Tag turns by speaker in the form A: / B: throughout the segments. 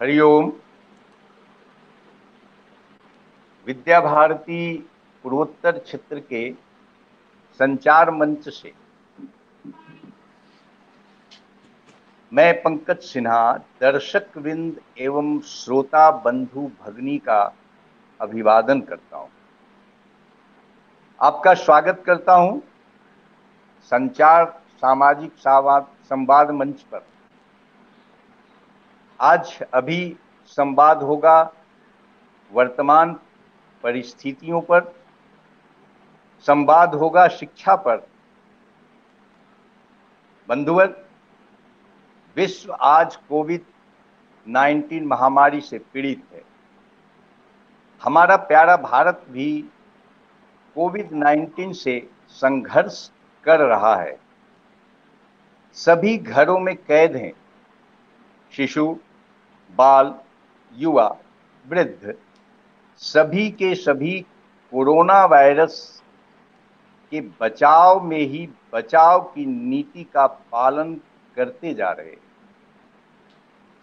A: हरिओम विद्या भारती पूर्वोत्तर क्षेत्र के संचार मंच से मैं पंकज सिन्हा दर्शक विंद एवं श्रोता बंधु भगनी का अभिवादन करता हूं आपका स्वागत करता हूं संचार सामाजिक संवाद मंच पर आज अभी संवाद होगा वर्तमान परिस्थितियों पर संवाद होगा शिक्षा पर बंधुवर विश्व आज कोविड 19 महामारी से पीड़ित है हमारा प्यारा भारत भी कोविड 19 से संघर्ष कर रहा है सभी घरों में कैद हैं शिशु बाल युवा वृद्ध सभी के सभी कोरोना वायरस के बचाव में ही बचाव की नीति का पालन करते जा रहे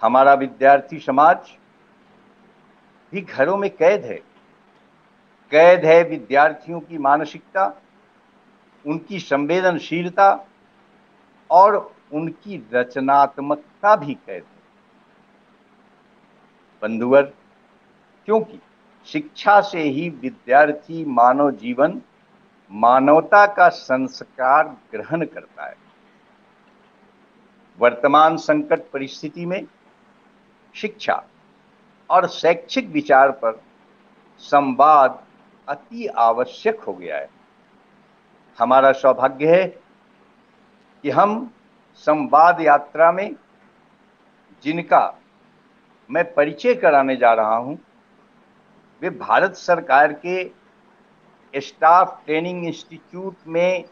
A: हमारा विद्यार्थी समाज भी घरों में कैद है कैद है विद्यार्थियों की मानसिकता उनकी संवेदनशीलता और उनकी रचनात्मकता भी कैद है बंधुवर क्योंकि शिक्षा से ही विद्यार्थी मानव जीवन मानवता का संस्कार ग्रहण करता है वर्तमान संकट परिस्थिति में शिक्षा और शैक्षिक विचार पर संवाद अति आवश्यक हो गया है हमारा सौभाग्य है कि हम संवाद यात्रा में जिनका मैं परिचय कराने जा रहा हूं वे भारत सरकार के स्टाफ ट्रेनिंग इंस्टीट्यूट में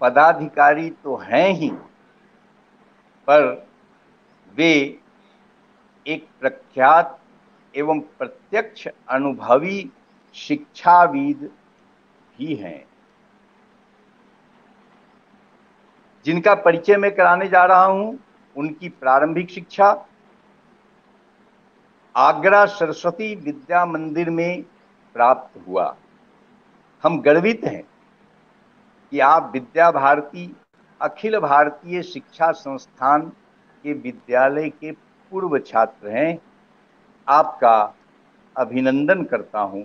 A: पदाधिकारी तो हैं ही पर वे एक प्रख्यात एवं प्रत्यक्ष अनुभवी शिक्षाविद भी हैं जिनका परिचय मैं कराने जा रहा हूं उनकी प्रारंभिक शिक्षा आगरा सरस्वती विद्या मंदिर में प्राप्त हुआ हम गर्वित हैं कि आप विद्या भारती अखिल भारतीय शिक्षा संस्थान के विद्यालय के पूर्व छात्र हैं आपका अभिनंदन करता हूं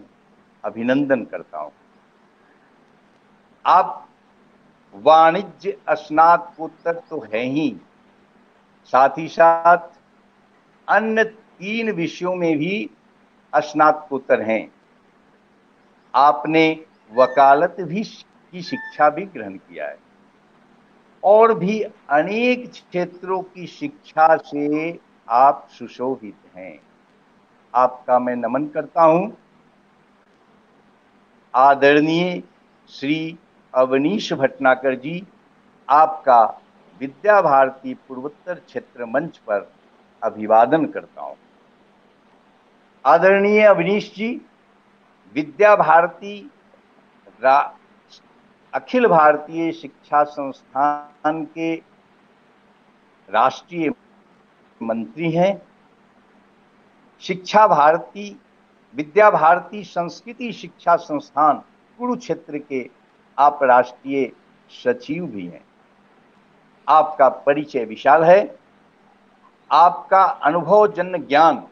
A: अभिनंदन करता हूं आप वाणिज्य स्नातकोत्तर तो है ही साथ ही साथ अन्य तीन विषयों में भी स्नातकोत्तर हैं आपने वकालत भी की शिक्षा भी ग्रहण किया है और भी अनेक क्षेत्रों की शिक्षा से आप सुशोभित हैं आपका मैं नमन करता हूं आदरणीय श्री अवनीश भटनाकर जी आपका विद्या भारती पूर्वोत्तर क्षेत्र मंच पर अभिवादन करता हूं आदरणीय अवनीश जी विद्या भारती अखिल भारतीय शिक्षा संस्थान के राष्ट्रीय मंत्री हैं शिक्षा भारती विद्या भारती संस्कृति शिक्षा संस्थान कुरुक्षेत्र के आप राष्ट्रीय सचिव भी हैं आपका परिचय विशाल है आपका अनुभव जन ज्ञान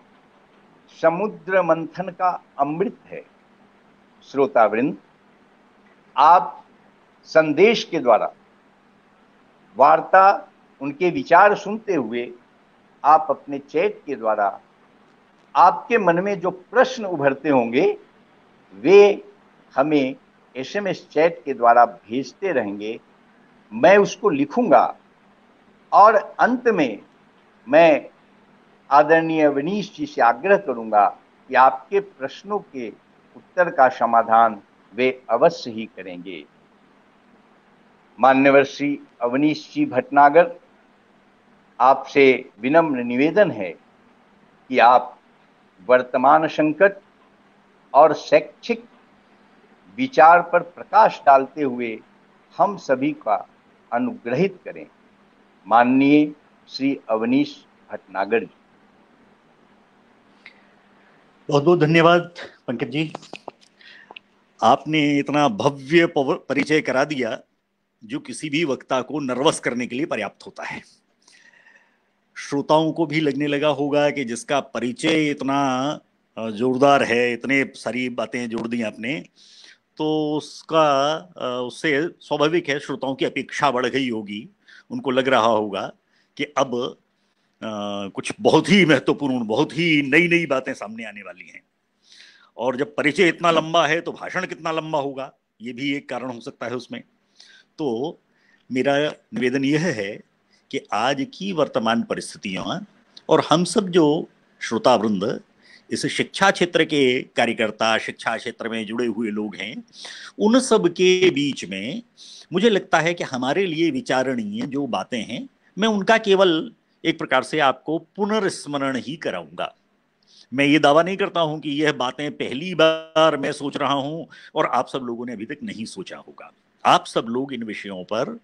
A: समुद्र मंथन का अमृत है श्रोतावृंद आप संदेश के द्वारा वार्ता उनके विचार सुनते हुए आप अपने चैट के द्वारा आपके मन में जो प्रश्न उभरते होंगे वे हमें एसएमएस चैट के द्वारा भेजते रहेंगे मैं उसको लिखूंगा और अंत में मैं आदरणीय अवनीश जी से आग्रह करूंगा कि आपके प्रश्नों के उत्तर का समाधान वे अवश्य ही करेंगे मान्यवर श्री अवनीश जी भटनागर आपसे विनम्र निवेदन है कि आप वर्तमान संकट और शैक्षिक विचार पर प्रकाश डालते हुए हम सभी का अनुग्रहित करें माननीय श्री अवनीश भटनागर जी बहुत बहुत धन्यवाद पंकज जी
B: आपने इतना भव्य परिचय करा दिया जो किसी भी वक्ता को नर्वस करने के लिए पर्याप्त होता है श्रोताओं को भी लगने लगा होगा कि जिसका परिचय इतना जोरदार है इतने सारी बातें जोड़ दी आपने तो उसका उससे स्वाभाविक है श्रोताओं की अपेक्षा बढ़ गई होगी उनको लग रहा होगा कि अब कुछ बहुत ही महत्वपूर्ण बहुत ही नई नई बातें सामने आने वाली हैं और जब परिचय इतना लंबा है तो भाषण कितना लंबा होगा ये भी एक कारण हो सकता है उसमें तो मेरा निवेदन यह है कि आज की वर्तमान परिस्थितियाँ और हम सब जो श्रोतावृंद इस शिक्षा क्षेत्र के कार्यकर्ता शिक्षा क्षेत्र में जुड़े हुए लोग हैं उन सब के बीच में मुझे लगता है कि हमारे लिए विचारणीय जो बातें हैं मैं उनका केवल एक प्रकार से आपको पुनर्स्मरण ही कराऊंगा मैं ये दावा नहीं करता हूं कि यह बातें पहली बार मैं सोच रहा हूं और आप सब लोगों ने अभी तक नहीं सोचा होगा आप सब लोग इन विषयों पर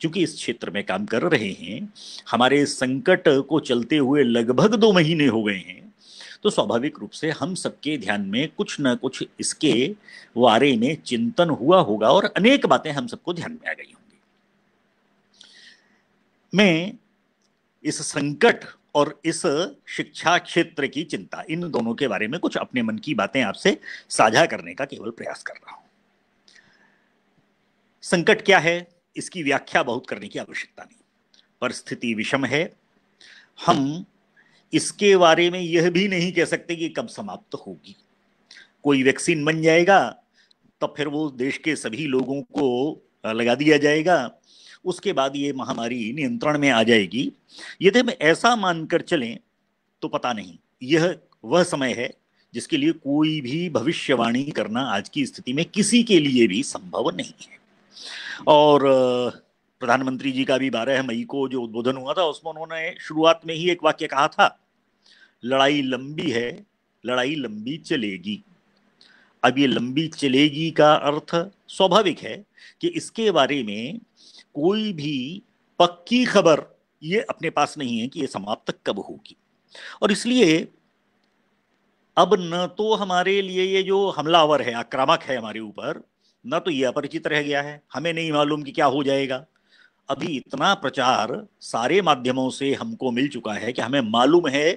B: चूंकि इस क्षेत्र में काम कर रहे हैं हमारे संकट को चलते हुए लगभग दो महीने हो गए हैं तो स्वाभाविक रूप से हम सबके ध्यान में कुछ ना कुछ इसके बारे में चिंतन हुआ होगा और अनेक बातें हम सबको ध्यान में आ गई होंगी मैं इस संकट और इस शिक्षा क्षेत्र की चिंता इन दोनों के बारे में कुछ अपने मन की बातें आपसे साझा करने का केवल प्रयास कर रहा हूं संकट क्या है इसकी व्याख्या बहुत करने की आवश्यकता नहीं परिस्थिति विषम है हम इसके बारे में यह भी नहीं कह सकते कि कब समाप्त तो होगी कोई वैक्सीन बन जाएगा तब फिर वो देश के सभी लोगों को लगा दिया जाएगा उसके बाद ये महामारी नियंत्रण में आ जाएगी यदि हम ऐसा मानकर चलें तो पता नहीं यह वह समय है जिसके लिए कोई भी भविष्यवाणी करना आज की स्थिति में किसी के लिए भी संभव नहीं है और प्रधानमंत्री जी का भी बारह मई को जो उद्बोधन हुआ था उसमें उन्होंने शुरुआत में ही एक वाक्य कहा था लड़ाई लंबी है लड़ाई लंबी चलेगी अब ये लंबी चलेगी का अर्थ स्वाभाविक है कि इसके बारे में कोई भी पक्की खबर ये अपने पास नहीं है कि ये समाप्त कब होगी और इसलिए अब न तो हमारे लिए ये जो हमलावर है आक्रामक है हमारे ऊपर न तो ये अपरिचित रह गया है हमें नहीं मालूम कि क्या हो जाएगा अभी इतना प्रचार सारे माध्यमों से हमको मिल चुका है कि हमें मालूम है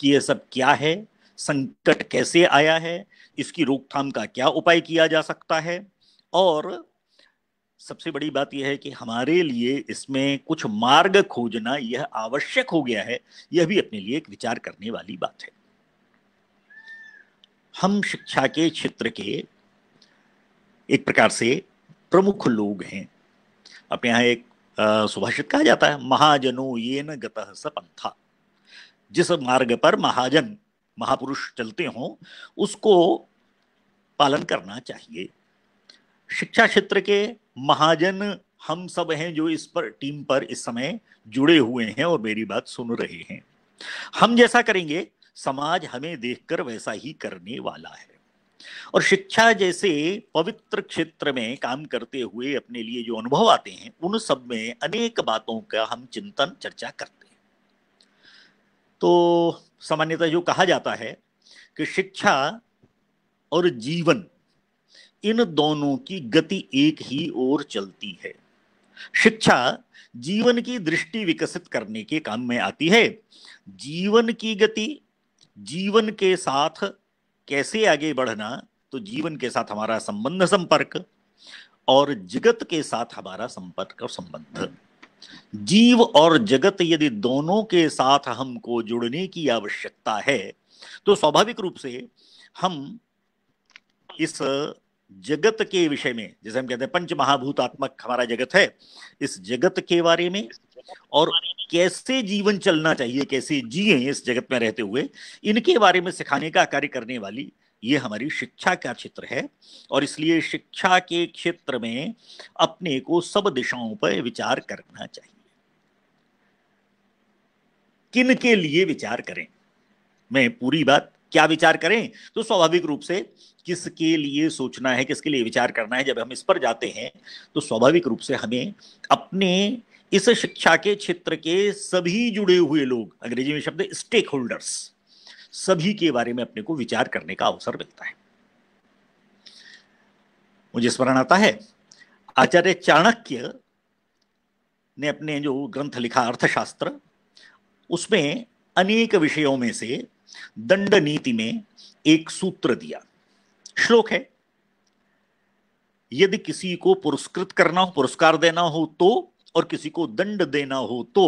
B: कि ये सब क्या है संकट कैसे आया है इसकी रोकथाम का क्या उपाय किया जा सकता है और सबसे बड़ी बात यह है कि हमारे लिए इसमें कुछ मार्ग खोजना यह आवश्यक हो गया है यह भी अपने लिए एक विचार करने वाली बात है हम शिक्षा के क्षेत्र के एक प्रकार से प्रमुख लोग हैं अपने यहां एक सुभाषित कहा जाता है महाजनो ये न गतः पंथा जिस मार्ग पर महाजन महापुरुष चलते हों उसको पालन करना चाहिए शिक्षा क्षेत्र के महाजन हम सब हैं जो इस पर टीम पर इस समय जुड़े हुए हैं और मेरी बात सुन रहे हैं हम जैसा करेंगे समाज हमें देखकर वैसा ही करने वाला है और शिक्षा जैसे पवित्र क्षेत्र में काम करते हुए अपने लिए जो अनुभव आते हैं उन सब में अनेक बातों का हम चिंतन चर्चा करते हैं तो सामान्यतः जो कहा जाता है कि शिक्षा और जीवन इन दोनों की गति एक ही ओर चलती है शिक्षा जीवन की दृष्टि विकसित करने के काम में आती है जीवन की गति जीवन के साथ कैसे आगे बढ़ना तो जीवन के साथ हमारा संबंध संपर्क और जगत के साथ हमारा संपर्क और संबंध जीव और जगत यदि दोनों के साथ हमको जुड़ने की आवश्यकता है तो स्वाभाविक रूप से हम इस जगत के विषय में जैसे हम कहते हैं पंच महाभूतात्मक हमारा जगत है इस जगत के बारे में और कैसे जीवन चलना चाहिए कैसे जिए इस जगत में रहते हुए इनके बारे में सिखाने का कार्य करने वाली ये हमारी शिक्षा का क्षेत्र है और इसलिए शिक्षा के क्षेत्र में अपने को सब दिशाओं पर विचार करना चाहिए किन के लिए विचार करें मैं पूरी बात क्या विचार करें तो स्वाभाविक रूप से किसके लिए सोचना है किसके लिए विचार करना है जब हम इस पर जाते हैं तो स्वाभाविक रूप से हमें अपने इस शिक्षा के क्षेत्र के सभी जुड़े हुए लोग अंग्रेजी में शब्द स्टेक होल्डर्स सभी के बारे में अपने को विचार करने का अवसर मिलता है मुझे स्मरण आता है आचार्य चाणक्य ने अपने जो ग्रंथ लिखा अर्थशास्त्र उसमें अनेक विषयों में से दंड नीति में एक सूत्र दिया श्लोक है यदि किसी को पुरस्कृत करना हो पुरस्कार देना हो तो और किसी को दंड देना हो तो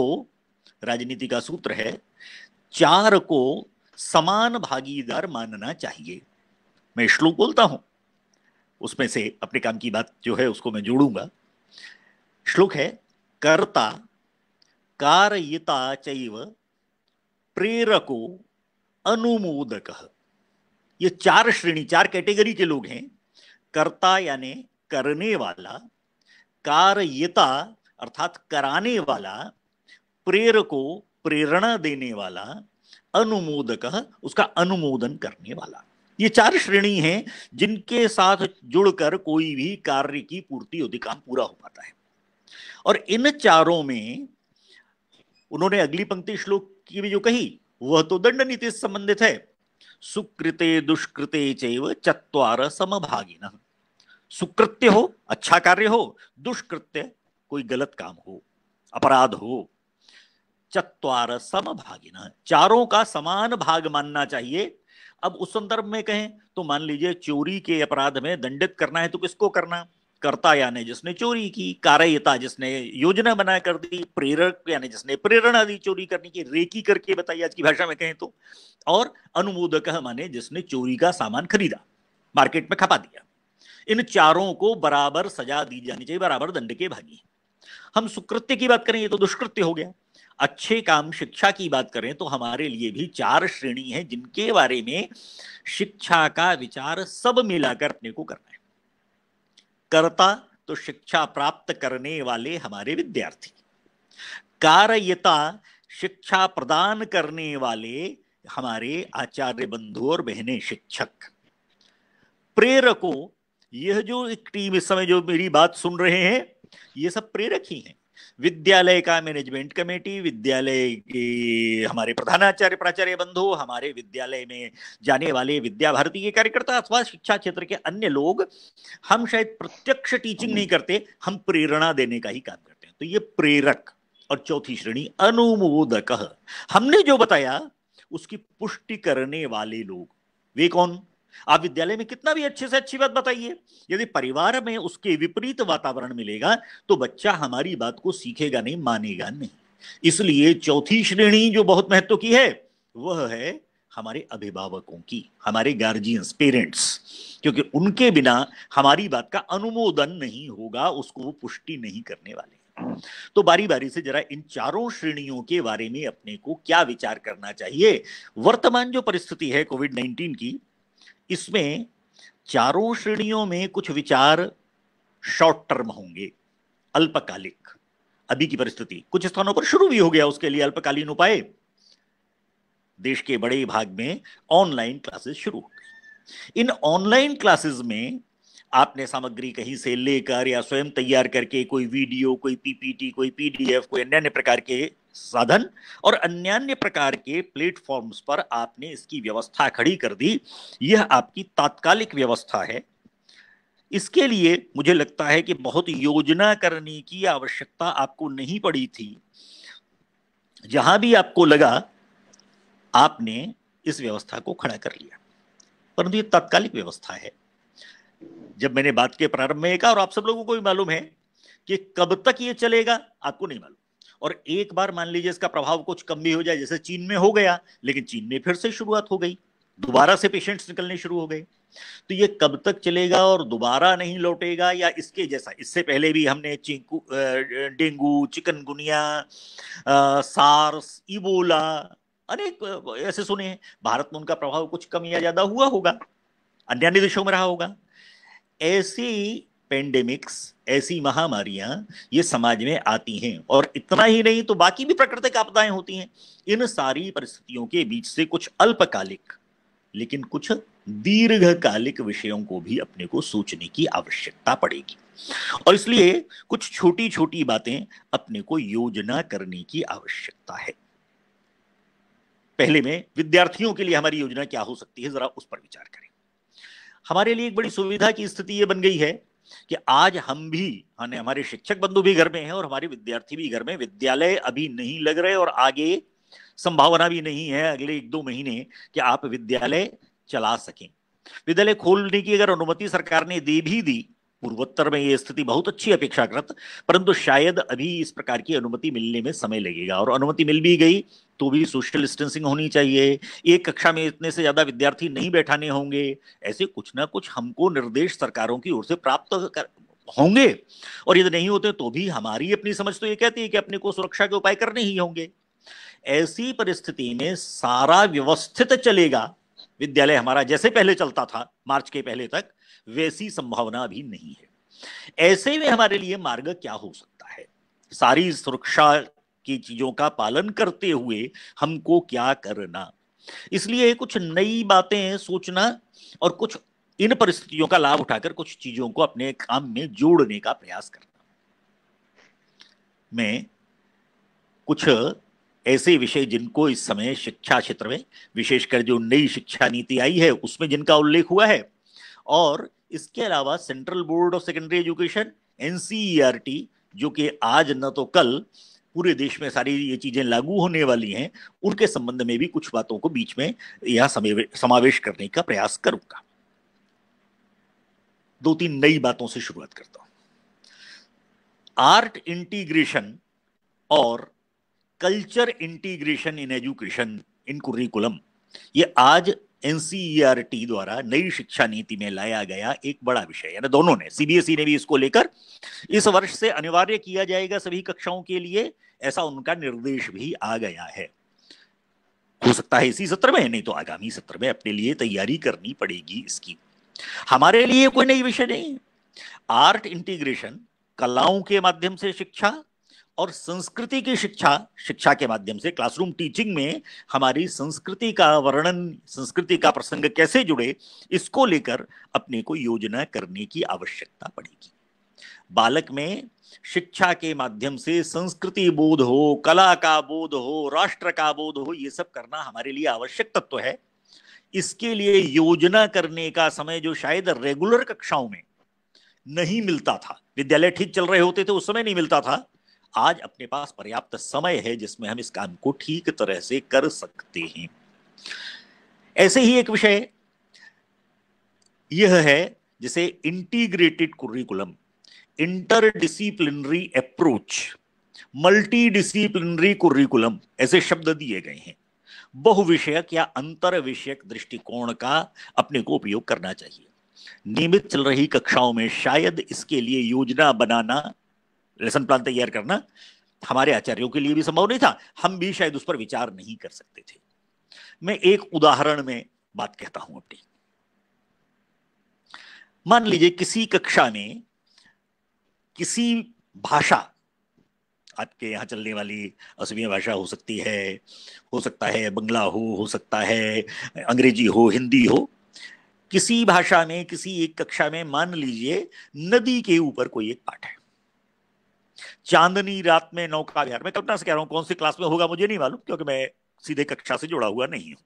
B: राजनीति का सूत्र है चार को समान भागीदार मानना चाहिए मैं श्लोक बोलता हूं उसमें से अपने काम की बात जो है उसको मैं जोड़ूंगा श्लोक है कर्ता कारयिता चैव प्रेरको अनुमोदक ये चार श्रेणी चार कैटेगरी के लोग हैं कर्ता यानी करने वाला कार्यता अर्थात कराने वाला प्रेर को प्रेरणा देने वाला अनुमोदक उसका अनुमोदन करने वाला ये चार श्रेणी हैं जिनके साथ जुड़कर कोई भी कार्य की पूर्ति होती काम पूरा हो पाता है और इन चारों में उन्होंने अगली पंक्ति श्लोक की भी जो कही वह तो दंड नीति से संबंधित है सुकृते दुष्कृते चैव चत्वार सुकृत्य हो अच्छा कार्य हो दुष्कृत्य कोई गलत काम हो अपराध हो चत्वार समभागिन चारों का समान भाग मानना चाहिए अब उस संदर्भ में कहें तो मान लीजिए चोरी के अपराध में दंडित करना है तो किसको करना करता यानी जिसने चोरी की कार्यता जिसने योजना बना कर दी प्रेरक यानी जिसने प्रेरणा दी चोरी करने की रेकी करके बताई आज की भाषा में कहें तो और अनुमोदक माने जिसने चोरी का सामान खरीदा मार्केट में खपा दिया इन चारों को बराबर सजा दी जानी चाहिए बराबर दंड के भागी हम सुकृत्य की बात करें ये तो दुष्कृत्य हो गया अच्छे काम शिक्षा की बात करें तो हमारे लिए भी चार श्रेणी है जिनके बारे में शिक्षा का विचार सब मिलाकर अपने को करना है करता तो शिक्षा प्राप्त करने वाले हमारे विद्यार्थी कार्यता शिक्षा प्रदान करने वाले हमारे आचार्य बंधु और बहने शिक्षक प्रेरकों यह जो एक टीम इस समय जो मेरी बात सुन रहे हैं ये सब प्रेरक ही हैं विद्यालय का मैनेजमेंट कमेटी विद्यालय की हमारे प्रधानाचार्य प्राचार्य बंधु हमारे विद्यालय में जाने वाले विद्या भारती के कार्यकर्ता अथवा शिक्षा क्षेत्र के अन्य लोग हम शायद प्रत्यक्ष टीचिंग नहीं करते हम प्रेरणा देने का ही काम करते हैं तो ये प्रेरक और चौथी श्रेणी अनुमोदक हमने जो बताया उसकी पुष्टि करने वाले लोग वे कौन आप विद्यालय में कितना भी अच्छे से अच्छी बात बताइए यदि परिवार में उसके विपरीत वातावरण मिलेगा तो बच्चा हमारी बात को सीखेगा नहीं मानेगा नहीं इसलिए चौथी श्रेणी जो बहुत महत्व की है वह है हमारे अभिभावकों की हमारे गार्जियंस पेरेंट्स क्योंकि उनके बिना हमारी बात का अनुमोदन नहीं होगा उसको वो पुष्टि नहीं करने वाले तो बारी बारी से जरा इन चारों श्रेणियों के बारे में अपने को क्या विचार करना चाहिए वर्तमान जो परिस्थिति है कोविड नाइन्टीन की इसमें चारों श्रेणियों में कुछ विचार शॉर्ट टर्म होंगे अल्पकालिक अभी की परिस्थिति कुछ स्थानों पर शुरू भी हो गया उसके लिए अल्पकालीन उपाय देश के बड़े भाग में ऑनलाइन क्लासेस शुरू हो गई इन ऑनलाइन क्लासेस में आपने सामग्री कहीं से लेकर या स्वयं तैयार करके कोई वीडियो कोई पीपीटी कोई पीडीएफ कोई अन्य प्रकार के साधन और अन्य प्रकार के प्लेटफॉर्म्स पर आपने इसकी व्यवस्था खड़ी कर दी यह आपकी तात्कालिक व्यवस्था है इसके लिए मुझे लगता है कि बहुत योजना करने की आवश्यकता आपको नहीं पड़ी थी जहां भी आपको लगा आपने इस व्यवस्था को खड़ा कर लिया परंतु यह तात्कालिक व्यवस्था है जब मैंने बात के प्रारंभ में कहा और आप सब लोगों को भी मालूम है कि कब तक ये चलेगा आपको नहीं मालूम और एक बार मान लीजिए इसका प्रभाव कुछ कम भी हो जाए जैसे चीन में हो गया लेकिन चीन में फिर से शुरुआत हो गई दोबारा से पेशेंट्स निकलने शुरू हो गए तो ये कब तक चलेगा और दोबारा नहीं लौटेगा या इसके जैसा इससे पहले भी हमने चिंकू डेंगू चिकनगुनिया सार्स इबोला अनेक ऐसे सुने भारत में उनका प्रभाव कुछ कम या ज्यादा हुआ होगा अन्य देशों में रहा होगा ऐसी पेंडेमिक्स ऐसी महामारियां ये समाज में आती हैं और इतना ही नहीं तो बाकी भी प्राकृतिक आपदाएं होती हैं इन सारी परिस्थितियों के बीच से कुछ अल्पकालिक लेकिन कुछ दीर्घकालिक विषयों को भी अपने को सोचने की आवश्यकता पड़ेगी और इसलिए कुछ छोटी छोटी बातें अपने को योजना करने की आवश्यकता है पहले में विद्यार्थियों के लिए हमारी योजना क्या हो सकती है जरा उस पर विचार करें हमारे लिए एक बड़ी सुविधा की स्थिति यह बन गई है कि आज हम भी हमें हमारे शिक्षक बंधु भी घर में हैं और हमारे विद्यार्थी भी घर में विद्यालय अभी नहीं लग रहे और आगे संभावना भी नहीं है अगले एक दो महीने कि आप विद्यालय चला सकें विद्यालय खोलने की अगर अनुमति सरकार ने दे भी दी पूर्वोत्तर में ये स्थिति बहुत अच्छी अपेक्षाकृत परंतु शायद अभी इस प्रकार की अनुमति मिलने में समय लगेगा और अनुमति मिल भी गई तो भी सोशल डिस्टेंसिंग होनी चाहिए एक कक्षा में इतने से ज्यादा विद्यार्थी नहीं बैठाने होंगे ऐसे कुछ ना कुछ हमको निर्देश सरकारों की ओर से प्राप्त कर, होंगे और यदि नहीं होते तो भी हमारी अपनी समझ तो ये कहती है कि अपने को सुरक्षा के उपाय करने ही होंगे ऐसी परिस्थिति में सारा व्यवस्थित चलेगा विद्यालय हमारा जैसे पहले चलता था मार्च के पहले तक वैसी संभावना अभी नहीं है ऐसे में हमारे लिए मार्ग क्या हो सकता है सारी सुरक्षा की चीजों का पालन करते हुए हमको क्या करना इसलिए कुछ नई बातें सोचना और कुछ इन परिस्थितियों का लाभ उठाकर कुछ चीजों को अपने काम में जोड़ने का प्रयास करना मैं कुछ ऐसे विषय जिनको इस समय शिक्षा क्षेत्र में विशेषकर जो नई शिक्षा नीति आई है उसमें जिनका उल्लेख हुआ है और इसके अलावा central board of secondary education NCERT जो कि आज न तो कल पूरे देश में सारी ये चीजें लागू होने वाली हैं उनके संबंध में भी कुछ बातों को बीच में यहाँ समावेश करने का प्रयास करूंगा दो तीन नई बातों से शुरुआत करता हूं आर्ट इंटीग्रेशन और culture integration in education in curriculum ये आज एन द्वारा नई शिक्षा नीति में लाया गया एक बड़ा विषय यानी दोनों ने सीबीएसई ने भी इसको लेकर इस वर्ष से अनिवार्य किया जाएगा सभी कक्षाओं के लिए ऐसा उनका निर्देश भी आ गया है हो सकता है इसी सत्र में नहीं तो आगामी सत्र में अपने लिए तैयारी करनी पड़ेगी इसकी हमारे लिए कोई नई विषय नहीं आर्ट इंटीग्रेशन कलाओं के माध्यम से शिक्षा और संस्कृति की शिक्षा शिक्षा के माध्यम से क्लासरूम टीचिंग में हमारी संस्कृति का वर्णन संस्कृति का प्रसंग कैसे जुड़े इसको लेकर अपने को योजना करने की आवश्यकता पड़ेगी बालक में शिक्षा के माध्यम से संस्कृति बोध हो कला का बोध हो राष्ट्र का बोध हो ये सब करना हमारे लिए आवश्यक तत्व है इसके लिए योजना करने का समय जो शायद रेगुलर कक्षाओं में नहीं मिलता था विद्यालय ठीक चल रहे होते थे उस समय नहीं मिलता था आज अपने पास पर्याप्त समय है जिसमें हम इस काम को ठीक तरह से कर सकते हैं ऐसे ही एक विषय यह है जिसे integrated curriculum interdisciplinary approach multi disciplinary curriculum ऐसे शब्द दिए गए हैं बहुविषयक या अंतर विषयक दृष्टिकोण का अपने को उपयोग करना चाहिए नियमित चल रही कक्षाओं में शायद इसके लिए योजना बनाना लेसन प्लान तैयार करना हमारे आचार्यों के लिए भी संभव नहीं था हम भी शायद उस पर विचार नहीं कर सकते थे मैं एक उदाहरण में बात कहता हूं अपनी मान लीजिए किसी कक्षा में किसी भाषा आपके यहाँ चलने वाली असमिया भाषा हो सकती है हो सकता है बंगला हो हो सकता है अंग्रेजी हो हिंदी हो किसी भाषा में किसी एक कक्षा में मान लीजिए नदी के ऊपर कोई एक पाठ है चांदनी रात में नौका विहार मैं कल्पना तो से कह रहा हूँ कौन सी क्लास में होगा मुझे नहीं मालूम क्योंकि मैं सीधे कक्षा से जुड़ा हुआ नहीं हूं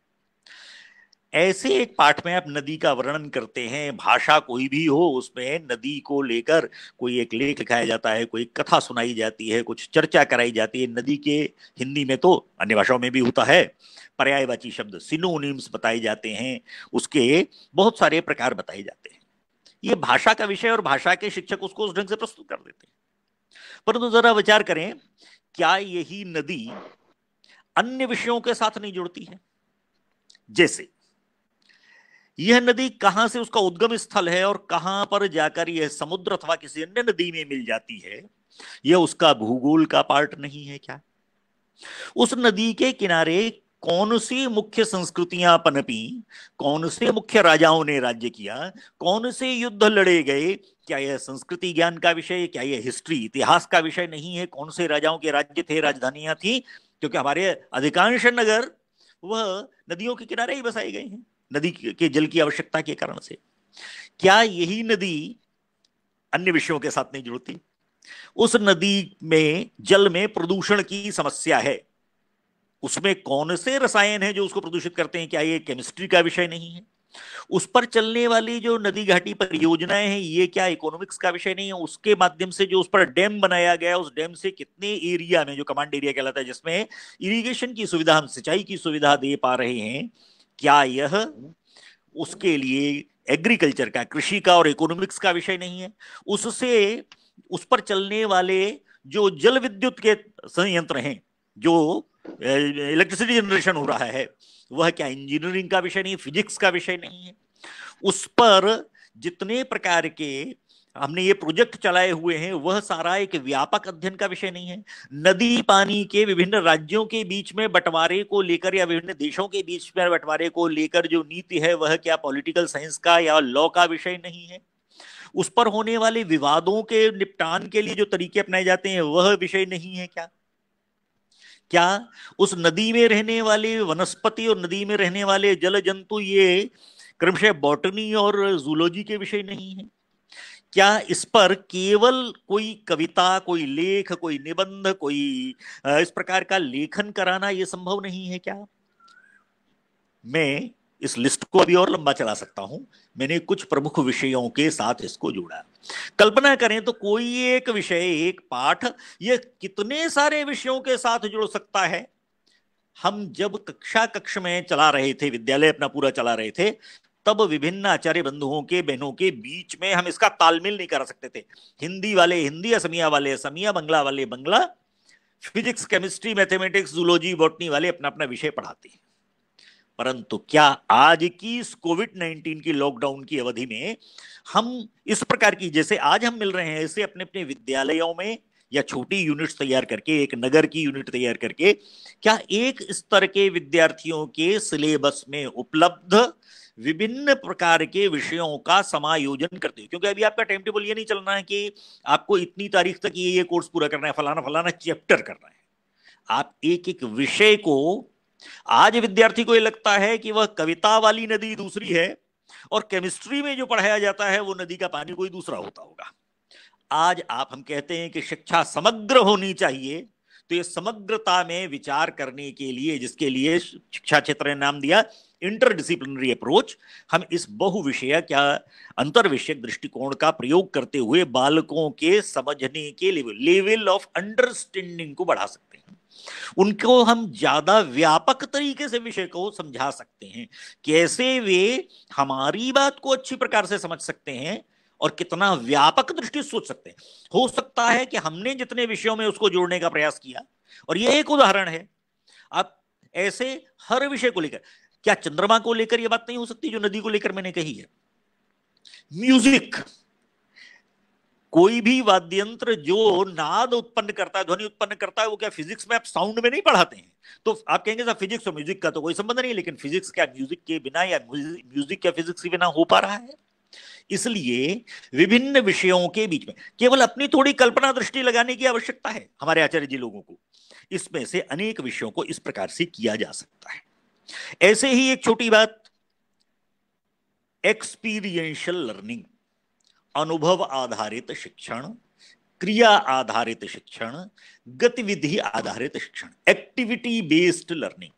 B: ऐसे एक पाठ में आप नदी का वर्णन करते हैं भाषा कोई भी हो उसमें नदी को लेकर कोई एक लेख लिखाया जाता है कोई कथा सुनाई जाती है कुछ चर्चा कराई जाती है नदी के हिंदी में तो अन्य भाषाओं में भी होता है पर्यायवाची शब्द सिनोनिम्स बताए जाते हैं उसके बहुत सारे प्रकार बताए जाते हैं ये भाषा का विषय और भाषा के शिक्षक उसको उस ढंग से प्रस्तुत कर देते हैं परंतु तो जरा विचार करें क्या यही नदी अन्य विषयों के साथ नहीं जुड़ती है जैसे यह नदी कहां से उसका उद्गम स्थल है और कहां पर जाकर यह समुद्र अथवा किसी अन्य नदी में मिल जाती है यह उसका भूगोल का पार्ट नहीं है क्या उस नदी के किनारे कौन सी मुख्य संस्कृतियां पनपी कौन से मुख्य राजाओं ने राज्य किया कौन से युद्ध लड़े गए क्या यह संस्कृति ज्ञान का विषय क्या यह हिस्ट्री इतिहास का विषय नहीं है कौन से राजाओं के राज्य थे राजधानियां थी क्योंकि हमारे अधिकांश नगर वह नदियों के किनारे ही बसाए गए हैं नदी के जल की आवश्यकता के कारण से क्या यही नदी अन्य विषयों के साथ नहीं जुड़ती उस नदी में जल में प्रदूषण की समस्या है उसमें कौन से रसायन है जो उसको प्रदूषित करते हैं क्या ये केमिस्ट्री का विषय नहीं है उस पर चलने वाली जो नदी घाटी परियोजनाएं हैं ये क्या इकोनॉमिक्स का विषय नहीं है उसके माध्यम से जो उस पर डैम बनाया गया उस डैम से कितने एरिया में जो कमांड एरिया कहलाता है जिसमें इरीगेशन की सुविधा हम सिंचाई की सुविधा दे पा रहे हैं क्या यह उसके लिए एग्रीकल्चर का कृषि का और इकोनॉमिक्स का विषय नहीं है उससे उस पर चलने वाले जो जल विद्युत के संयंत्र हैं जो इलेक्ट्रिसिटी जनरेशन हो रहा है वह क्या इंजीनियरिंग का विषय नहीं फिजिक्स का विषय नहीं है उस पर जितने प्रकार के हमने ये प्रोजेक्ट चलाए हुए हैं वह सारा एक व्यापक अध्ययन का विषय नहीं है नदी पानी के विभिन्न राज्यों के बीच में बंटवारे को लेकर या विभिन्न देशों के बीच में बंटवारे को लेकर जो नीति है वह क्या पॉलिटिकल साइंस का या लॉ का विषय नहीं है उस पर होने वाले विवादों के निपटान के लिए जो तरीके अपनाए जाते हैं वह विषय नहीं है क्या क्या उस नदी में रहने वाले वनस्पति और नदी में रहने वाले जल जंतु ये क्रमशः बॉटनी और जूलॉजी के विषय नहीं है क्या इस पर केवल कोई कविता कोई लेख कोई निबंध कोई इस प्रकार का लेखन कराना यह संभव नहीं है क्या मैं इस लिस्ट को अभी और लंबा चला सकता हूं मैंने कुछ प्रमुख विषयों के साथ इसको जोड़ा कल्पना करें तो कोई एक विषय एक पाठ ये कितने सारे विषयों के साथ जुड़ सकता है हम जब कक्षा कक्ष में चला रहे थे विद्यालय अपना पूरा चला रहे थे तब विभिन्न आचार्य बंधुओं के बहनों के बीच में हम इसका तालमेल नहीं कर सकते थे हिंदी वाले हिंदी असमिया वाले असमिया बंगला वाले Bangla physics chemistry mathematics zoology botany वाले अपना अपना विषय पढ़ाते हैं परंतु क्या आज की इस कोविड नाइन्टीन की लॉकडाउन की अवधि में हम इस प्रकार की जैसे आज हम मिल रहे हैं ऐसे अपने अपने विद्यालयों में या छोटी यूनिट तैयार करके एक नगर की यूनिट तैयार करके क्या एक स्तर के विद्यार्थियों के सिलेबस में उपलब्ध विभिन्न प्रकार के विषयों का समायोजन करते हैं क्योंकि अभी आपका टाइम टेबल ये नहीं चलना है कि आपको इतनी तारीख तक ये ये कोर्स पूरा करना है फलाना फलाना चैप्टर करना है आप एक एक विषय को आज विद्यार्थी को यह लगता है कि वह कविता वाली नदी दूसरी है और केमिस्ट्री में जो पढ़ाया जाता है वो नदी का पानी कोई दूसरा होता होगा आज आप हम कहते हैं कि शिक्षा समग्र होनी चाहिए तो ये समग्रता में विचार करने के लिए जिसके लिए शिक्षा क्षेत्र ने नाम दिया इंटरडिसिप्लिनरी अप्रोच हम इस बहु विषय या अंतर विषय दृष्टिकोण का प्रयोग करते हुए बालकों के समझने के लेवल लेवल ऑफ अंडरस्टैंडिंग को बढ़ा सकते हैं उनको हम ज्यादा व्यापक तरीके से विषय को समझा सकते हैं कैसे वे हमारी बात को अच्छी प्रकार से समझ सकते हैं और कितना व्यापक दृष्टि सोच सकते हैं हो सकता है कि हमने जितने विषयों में उसको जोड़ने का प्रयास किया और यह एक उदाहरण है आप ऐसे हर विषय को लेकर क्या चंद्रमा को लेकर यह बात नहीं हो सकती जो नदी को लेकर मैंने कही है म्यूजिक कोई भी वाद्य यंत्र जो नाद उत्पन्न करता है ध्वनि उत्पन्न करता है वो क्या फिजिक्स में आप साउंड में नहीं पढ़ाते हैं तो आप कहेंगे सर फिजिक्स और म्यूजिक का तो कोई संबंध नहीं है लेकिन फिजिक्स क्या म्यूजिक के बिना या म्यूजिक या फिजिक्स के बिना हो पा रहा है इसलिए विभिन्न विषयों के बीच में केवल अपनी थोड़ी कल्पना दृष्टि लगाने की आवश्यकता है हमारे आचार्य जी लोगों को इसमें से अनेक विषयों को इस प्रकार से किया जा सकता है ऐसे ही एक छोटी बात एक्सपीरियंशियल लर्निंग अनुभव आधारित शिक्षण क्रिया आधारित शिक्षण गतिविधि आधारित शिक्षण एक्टिविटी बेस्ड लर्निंग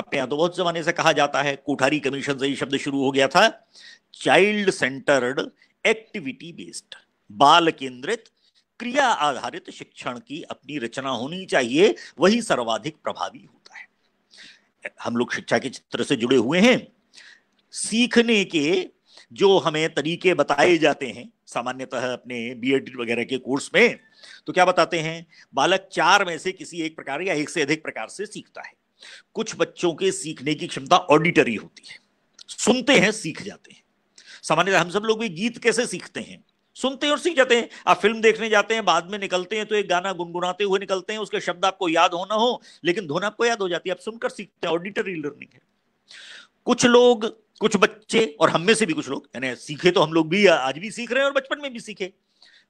B: अपने यहां तो बहुत जमाने से कहा जाता है कोठारी कमीशन से ये शब्द शुरू हो गया था चाइल्ड सेंटर्ड एक्टिविटी बेस्ड बाल केंद्रित क्रिया आधारित शिक्षण की अपनी रचना होनी चाहिए वही सर्वाधिक प्रभावी होता है हम लोग शिक्षा के चित्र से जुड़े हुए हैं सीखने के जो हमें तरीके बताए जाते हैं सामान्यतः अपने बी एड वगैरह के कोर्स में तो क्या बताते हैं बालक चार में से किसी एक प्रकार या एक से अधिक प्रकार से सीखता है कुछ बच्चों के सीखने की क्षमता ऑडिटरी होती है सुनते हैं सीख जाते हैं सामान्यतः हम सब लोग भी गीत कैसे सीखते हैं सुनते हैं और सीख जाते हैं आप फिल्म देखने जाते हैं बाद में निकलते हैं तो एक गाना गुनगुनाते हुए निकलते हैं उसके शब्द आपको याद होना हो लेकिन धुन आपको याद हो जाती है आप सुनकर सीखते हैं ऑडिटरी लर्निंग है कुछ लोग कुछ बच्चे और हम में से भी कुछ लोग यानी सीखे तो हम लोग भी आज भी सीख रहे हैं और बचपन में भी सीखे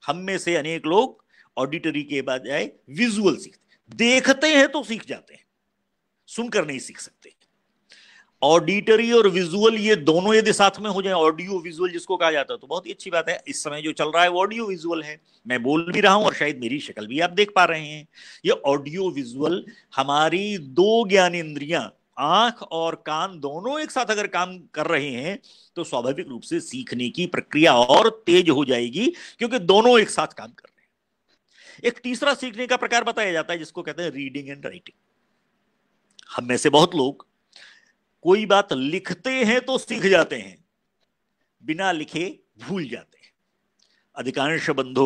B: हम में से अनेक लोग ऑडिटरी के बाद आए विजुअल सीखते देखते हैं तो सीख जाते हैं सुनकर नहीं सीख सकते ऑडिटरी और विजुअल ये दोनों यदि साथ में हो जाए ऑडियो विजुअल जिसको कहा जाता है तो बहुत ही अच्छी बात है इस समय जो चल रहा है वो ऑडियो विजुअल है मैं बोल भी रहा हूं और शायद मेरी शक्ल भी आप देख पा रहे हैं ये ऑडियो विजुअल हमारी दो ज्ञान इंद्रियां आंख और कान दोनों एक साथ अगर काम कर रहे हैं तो स्वाभाविक रूप से सीखने की प्रक्रिया और तेज हो जाएगी क्योंकि दोनों एक साथ काम कर रहे हैं एक तीसरा सीखने का प्रकार बताया जाता है जिसको कहते हैं रीडिंग एंड राइटिंग हम में से बहुत लोग कोई बात लिखते हैं तो सीख जाते हैं बिना लिखे भूल जाते हैं अधिकांश बंधु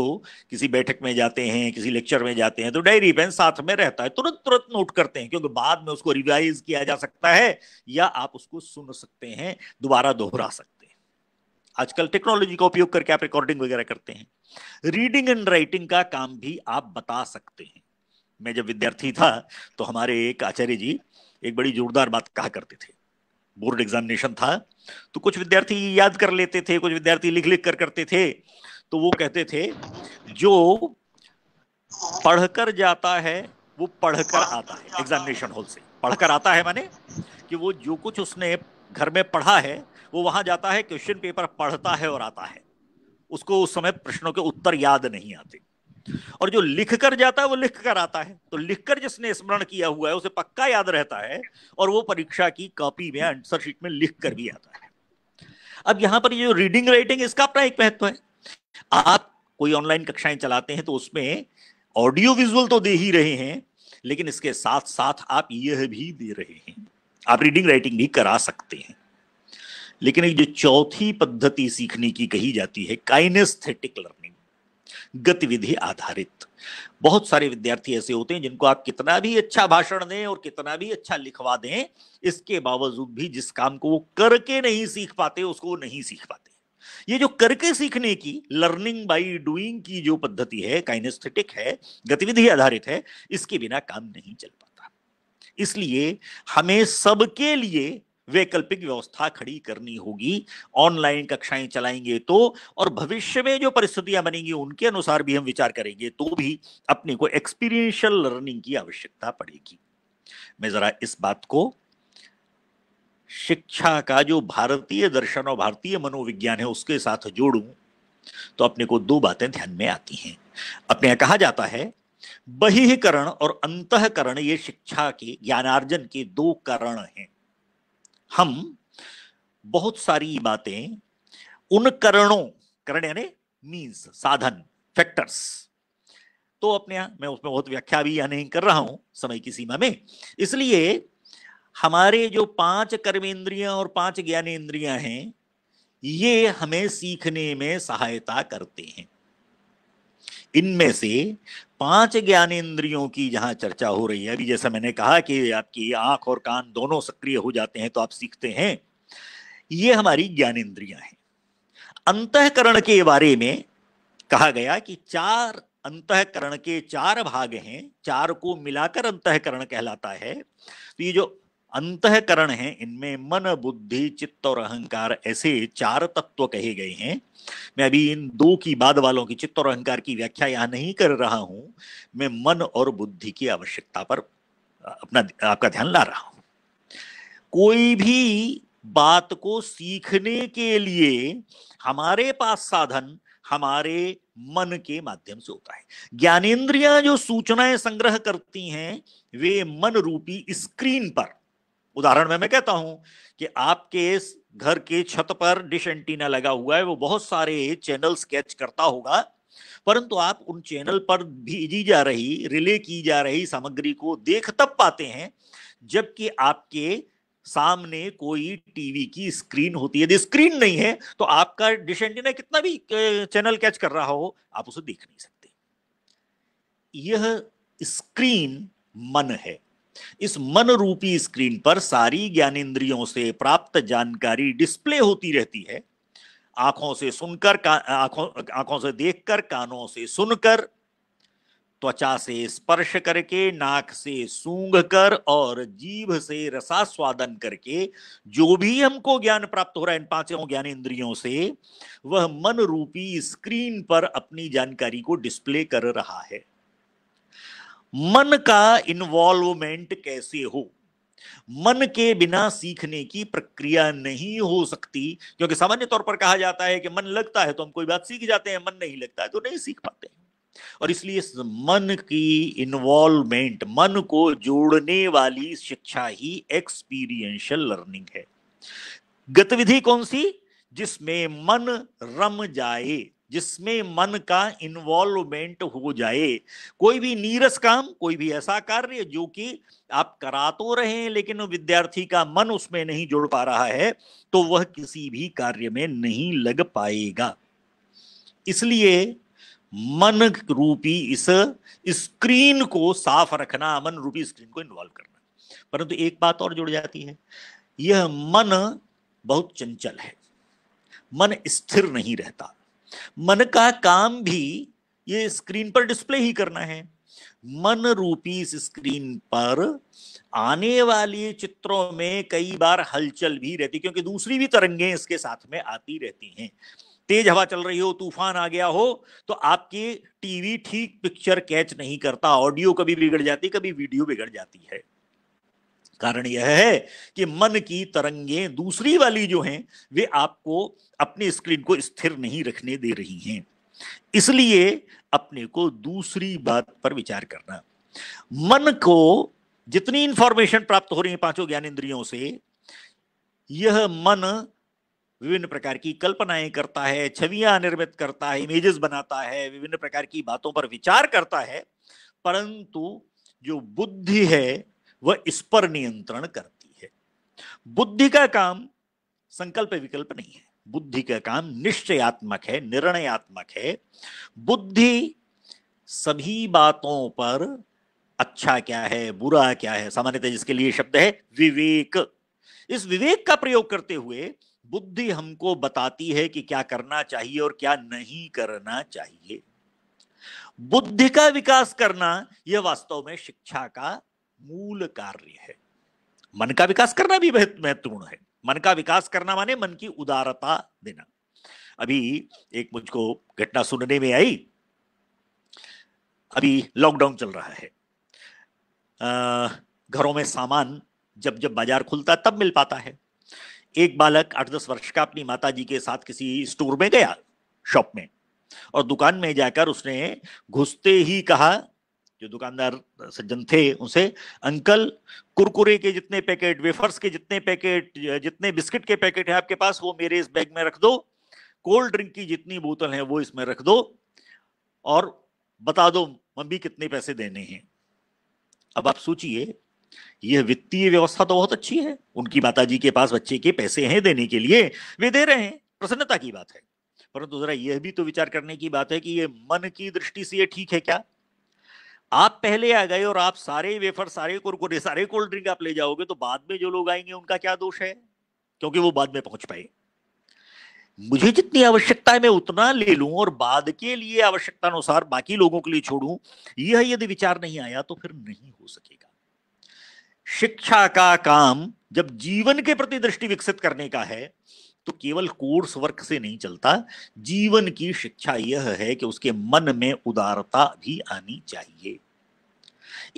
B: किसी बैठक में जाते हैं किसी लेक्चर में जाते हैं तो डायरी पेन साथ में रहता है तुरंत तुरंत नोट करते हैं क्योंकि बाद में उसको रिवाइज किया जा सकता है या आप उसको सुन सकते हैं दोबारा दोहरा सकते हैं आजकल टेक्नोलॉजी का उपयोग करके आप रिकॉर्डिंग वगैरह करते हैं रीडिंग एंड राइटिंग का काम भी आप बता सकते हैं मैं जब विद्यार्थी था तो हमारे एक आचार्य जी एक बड़ी जोरदार बात कहा करते थे बोर्ड एग्जामिनेशन था तो कुछ विद्यार्थी याद कर लेते थे कुछ विद्यार्थी लिख लिख कर करते थे तो वो कहते थे जो पढ़कर जाता है वो पढ़कर आता है एग्जामिनेशन हॉल से पढ़कर आता है माने कि वो जो कुछ उसने घर में पढ़ा है वो वहां जाता है क्वेश्चन पेपर पढ़ता है और आता है उसको उस समय प्रश्नों के उत्तर याद नहीं आते और जो लिख कर जाता है वो लिख कर आता है तो लिख कर जिसने स्मरण किया हुआ है उसे पक्का याद रहता है और वो परीक्षा की कॉपी में आंसर शीट में लिख कर भी आता है अब यहां पर ये रीडिंग राइटिंग इसका अपना एक महत्व है आप कोई ऑनलाइन कक्षाएं चलाते हैं तो उसमें ऑडियो विजुअल तो दे ही रहे हैं लेकिन इसके साथ साथ आप यह भी दे रहे हैं आप रीडिंग राइटिंग भी करा सकते हैं लेकिन एक जो चौथी पद्धति सीखने की कही जाती है काइनेस्थेटिक लर्निंग गतिविधि आधारित बहुत सारे विद्यार्थी ऐसे होते हैं जिनको आप कितना भी अच्छा भाषण दें और कितना भी अच्छा लिखवा दें इसके बावजूद भी जिस काम को वो करके नहीं सीख पाते उसको नहीं सीख पाते ये जो करके सीखने की लर्निंग बाई डूइंग की जो पद्धति है काइनेस्थेटिक है गतिविधि आधारित है इसके बिना काम नहीं चल पाता इसलिए हमें सबके लिए वैकल्पिक व्यवस्था खड़ी करनी होगी ऑनलाइन कक्षाएं चलाएंगे तो और भविष्य में जो परिस्थितियां बनेंगी उनके अनुसार भी हम विचार करेंगे तो भी अपने को एक्सपीरियंशियल लर्निंग की आवश्यकता पड़ेगी मैं जरा इस बात को शिक्षा का जो भारतीय दर्शन और भारतीय मनोविज्ञान है उसके साथ जोड़ू तो अपने को दो बातें ध्यान में आती हैं अपने यहां कहा जाता है बहिकरण और अंतकरण ये शिक्षा के ज्ञानार्जन के दो कारण हैं हम बहुत सारी बातें उन करणों करण यानी मीन्स साधन फैक्टर्स तो अपने मैं उसमें बहुत व्याख्या भी या नहीं कर रहा हूं समय की सीमा में इसलिए हमारे जो पांच कर्मेंद्रियां और पांच ज्ञानेन्द्रियां हैं ये हमें सीखने में सहायता करते हैं इनमें से पांच ज्ञानेन्द्रियों की जहां चर्चा हो रही है अभी जैसा मैंने कहा कि आपकी आंख और कान दोनों सक्रिय हो जाते हैं तो आप सीखते हैं ये हमारी ज्ञानेन्द्रियां हैं अंतकरण के बारे में कहा गया कि चार अंतकरण के चार भाग हैं चार को मिलाकर अंतकरण कहलाता है तो ये जो अंतकरण है इनमें मन बुद्धि चित्त और अहंकार ऐसे चार तत्व कहे गए हैं मैं अभी इन दो की बाद वालों की चित्त और अहंकार की व्याख्या यहाँ नहीं कर रहा हूं मैं मन और बुद्धि की आवश्यकता पर अपना आपका ध्यान ला रहा हूं कोई भी बात को सीखने के लिए हमारे पास साधन हमारे मन के माध्यम से होता है ज्ञानेन्द्रिया जो सूचनाएं संग्रह करती हैं वे मन रूपी स्क्रीन पर उदाहरण में मैं कहता हूं कि आपके इस घर के छत पर डिश एंटीना लगा हुआ है वो बहुत सारे चैनल कैच करता होगा परंतु आप उन चैनल पर भेजी जा रही रिले की जा रही सामग्री को देख तब पाते हैं जबकि आपके सामने कोई टीवी की स्क्रीन होती है यदि स्क्रीन नहीं है तो आपका डिश एंटीना कितना भी चैनल कैच कर रहा हो आप उसे देख नहीं सकते यह स्क्रीन मन है इस मन रूपी स्क्रीन पर सारी ज्ञानेन्द्रियों से प्राप्त जानकारी डिस्प्ले होती रहती है आंखों से सुनकर आंखों आंखों से देखकर कानों से सुनकर त्वचा से स्पर्श करके नाक से सूंघ कर और जीभ से रसा स्वादन करके जो भी हमको ज्ञान प्राप्त हो रहा है इन पांचों ज्ञान इंद्रियों से वह मन रूपी स्क्रीन पर अपनी जानकारी को डिस्प्ले कर रहा है मन का इन्वॉल्वमेंट कैसे हो मन के बिना सीखने की प्रक्रिया नहीं हो सकती क्योंकि सामान्य तौर पर कहा जाता है कि मन लगता है तो हम कोई बात सीख जाते हैं मन नहीं लगता है तो नहीं सीख पाते और इसलिए मन की इन्वॉल्वमेंट मन को जोड़ने वाली शिक्षा ही एक्सपीरियंशियल लर्निंग है गतिविधि कौन सी जिसमें मन रम जाए जिसमें मन का इन्वॉल्वमेंट हो जाए कोई भी नीरस काम कोई भी ऐसा कार्य जो कि आप करा तो रहे हैं लेकिन विद्यार्थी का मन उसमें नहीं जुड़ पा रहा है तो वह किसी भी कार्य में नहीं लग पाएगा इसलिए मन रूपी इस स्क्रीन को साफ रखना मन रूपी स्क्रीन को इन्वॉल्व करना परंतु एक बात और जुड़ जाती है यह मन बहुत चंचल है मन स्थिर नहीं रहता मन का काम भी ये स्क्रीन पर डिस्प्ले ही करना है मन रूपी इस स्क्रीन पर आने वाले चित्रों में कई बार हलचल भी रहती क्योंकि दूसरी भी तरंगे इसके साथ में आती रहती हैं तेज हवा चल रही हो तूफान आ गया हो तो आपकी टीवी ठीक पिक्चर कैच नहीं करता ऑडियो कभी बिगड़ जाती कभी वीडियो बिगड़ जाती है कारण यह है कि मन की तरंगे दूसरी वाली जो हैं वे आपको अपने स्क्रीन को स्थिर नहीं रखने दे रही हैं इसलिए अपने को दूसरी बात पर विचार करना मन को जितनी इंफॉर्मेशन प्राप्त हो रही है पांचों ज्ञान इंद्रियों से यह मन विभिन्न प्रकार की कल्पनाएं करता है छवियां निर्मित करता है इमेजेस बनाता है विभिन्न प्रकार की बातों पर विचार करता है परंतु जो बुद्धि है वह इस पर नियंत्रण करती है बुद्धि का काम संकल्प विकल्प नहीं है बुद्धि का काम निश्चयात्मक है निर्णयात्मक है बुद्धि सभी बातों पर अच्छा क्या है बुरा क्या है सामान्यतः जिसके लिए शब्द है विवेक इस विवेक का प्रयोग करते हुए बुद्धि हमको बताती है कि क्या करना चाहिए और क्या नहीं करना चाहिए बुद्धि का विकास करना यह वास्तव में शिक्षा का मूल कार्य है मन का विकास करना भी महत्वपूर्ण है मन का विकास करना माने मन की उदारता देना अभी एक मुझको घटना सुनने में आई अभी लॉकडाउन चल रहा है घरों में सामान जब जब बाजार खुलता तब मिल पाता है एक बालक आठ दस वर्ष का अपनी माता जी के साथ किसी स्टोर में गया शॉप में और दुकान में जाकर उसने घुसते ही कहा जो दुकानदार सज्जन थे उनसे अंकल कुरकुरे के जितने पैकेट वेफर्स के जितने पैकेट जितने बिस्किट के पैकेट हैं आपके पास वो मेरे इस बैग में रख दो कोल्ड ड्रिंक की जितनी बोतल है वो इसमें रख दो और बता दो मम्मी कितने पैसे देने हैं अब आप सोचिए यह वित्तीय व्यवस्था तो बहुत अच्छी है उनकी माताजी के पास बच्चे के पैसे हैं देने के लिए वे दे रहे हैं प्रसन्नता की बात है परंतु जरा यह भी तो विचार करने की बात है कि ये मन की दृष्टि से ये ठीक है क्या आप पहले आ गए और आप सारे वेफर सारे कुरकुरे सारे कोल्ड ड्रिंक आप ले जाओगे तो बाद में जो लोग आएंगे उनका क्या दोष है क्योंकि वो बाद में पहुंच पाए मुझे जितनी आवश्यकता है मैं उतना ले लूं और बाद के लिए आवश्यकता अनुसार बाकी लोगों के लिए छोड़ूं यह यदि विचार नहीं आया तो फिर नहीं हो सकेगा शिक्षा का काम जब जीवन के प्रति दृष्टि विकसित करने का है तो केवल कोर्स वर्क से नहीं चलता जीवन की शिक्षा यह है कि उसके मन में उदारता भी आनी चाहिए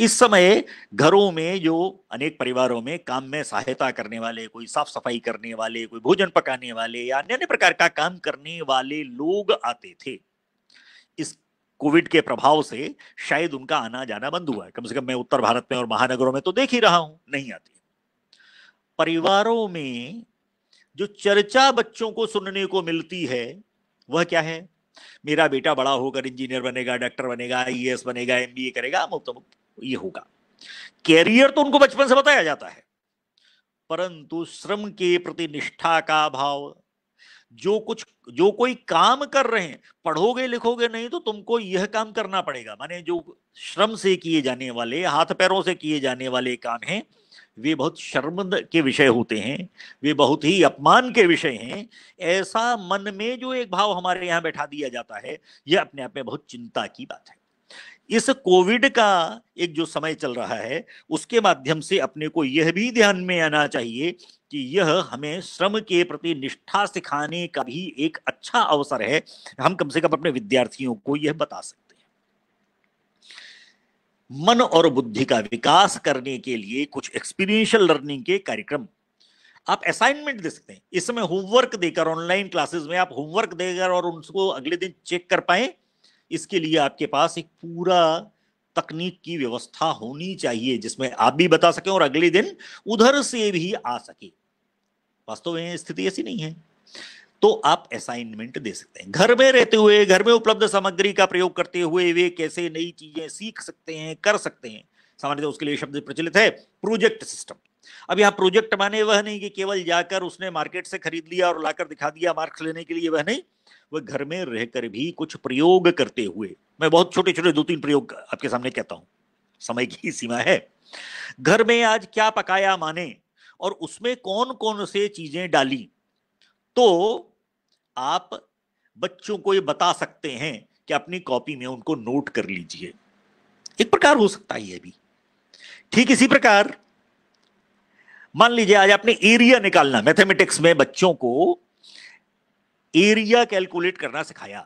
B: इस समय घरों में जो अनेक परिवारों में काम में सहायता करने वाले कोई साफ सफाई करने वाले कोई भोजन पकाने वाले या अन्य अन्य प्रकार का काम करने वाले लोग आते थे इस कोविड के प्रभाव से शायद उनका आना जाना बंद हुआ है कम से कम मैं उत्तर भारत में और महानगरों में तो देख ही रहा हूं नहीं आती परिवारों में जो चर्चा बच्चों को सुनने को मिलती है वह क्या है मेरा बेटा बड़ा होकर इंजीनियर बनेगा डॉक्टर बनेगा आई बनेगा एम करेगा मुक्त मुक्त ये होगा कैरियर तो उनको बचपन से बताया जाता है परंतु श्रम के प्रति निष्ठा का भाव जो कुछ जो कोई काम कर रहे हैं पढ़ोगे लिखोगे नहीं तो तुमको यह काम करना पड़ेगा माने जो श्रम से किए जाने वाले हाथ पैरों से किए जाने वाले काम हैं वे बहुत शर्म के विषय होते हैं वे बहुत ही अपमान के विषय हैं ऐसा मन में जो एक भाव हमारे यहाँ बैठा दिया जाता है यह अपने आप में बहुत चिंता की बात है इस कोविड का एक जो समय चल रहा है उसके माध्यम से अपने को यह भी ध्यान में आना चाहिए कि यह हमें श्रम के प्रति निष्ठा सिखाने का भी एक अच्छा अवसर है हम कम से कम अपने विद्यार्थियों को यह बता सकते हैं मन और बुद्धि का विकास करने के लिए कुछ एक्सपीरियंशियल लर्निंग के कार्यक्रम आप असाइनमेंट दे सकते हैं इसमें होमवर्क देकर ऑनलाइन क्लासेस में आप होमवर्क देकर और उनको अगले दिन चेक कर पाए इसके लिए आपके पास एक पूरा तकनीक की व्यवस्था होनी चाहिए जिसमें आप भी बता सकें और अगले दिन उधर से भी आ सके वास्तव में स्थिति ऐसी नहीं है तो आप असाइनमेंट दे सकते हैं घर में रहते हुए घर में उपलब्ध सामग्री का प्रयोग करते हुए वे कैसे नई चीजें सीख सकते हैं कर सकते हैं सामान्यतः उसके लिए शब्द प्रचलित है प्रोजेक्ट सिस्टम अब यहां प्रोजेक्ट माने वह नहीं कि केवल जाकर उसने मार्केट से खरीद लिया और लाकर दिखा दिया मार्क्स लेने के लिए वह नहीं वह घर में रहकर भी कुछ प्रयोग करते हुए मैं बहुत छोटे छोटे दो तीन प्रयोग आपके सामने कहता हूं समय की सीमा है घर में आज क्या पकाया माने और उसमें कौन कौन से चीजें डाली तो आप बच्चों को ये बता सकते हैं कि अपनी कॉपी में उनको नोट कर लीजिए एक प्रकार हो सकता है ये भी ठीक इसी प्रकार मान लीजिए आज आपने एरिया निकालना मैथमेटिक्स में बच्चों को एरिया कैलकुलेट करना सिखाया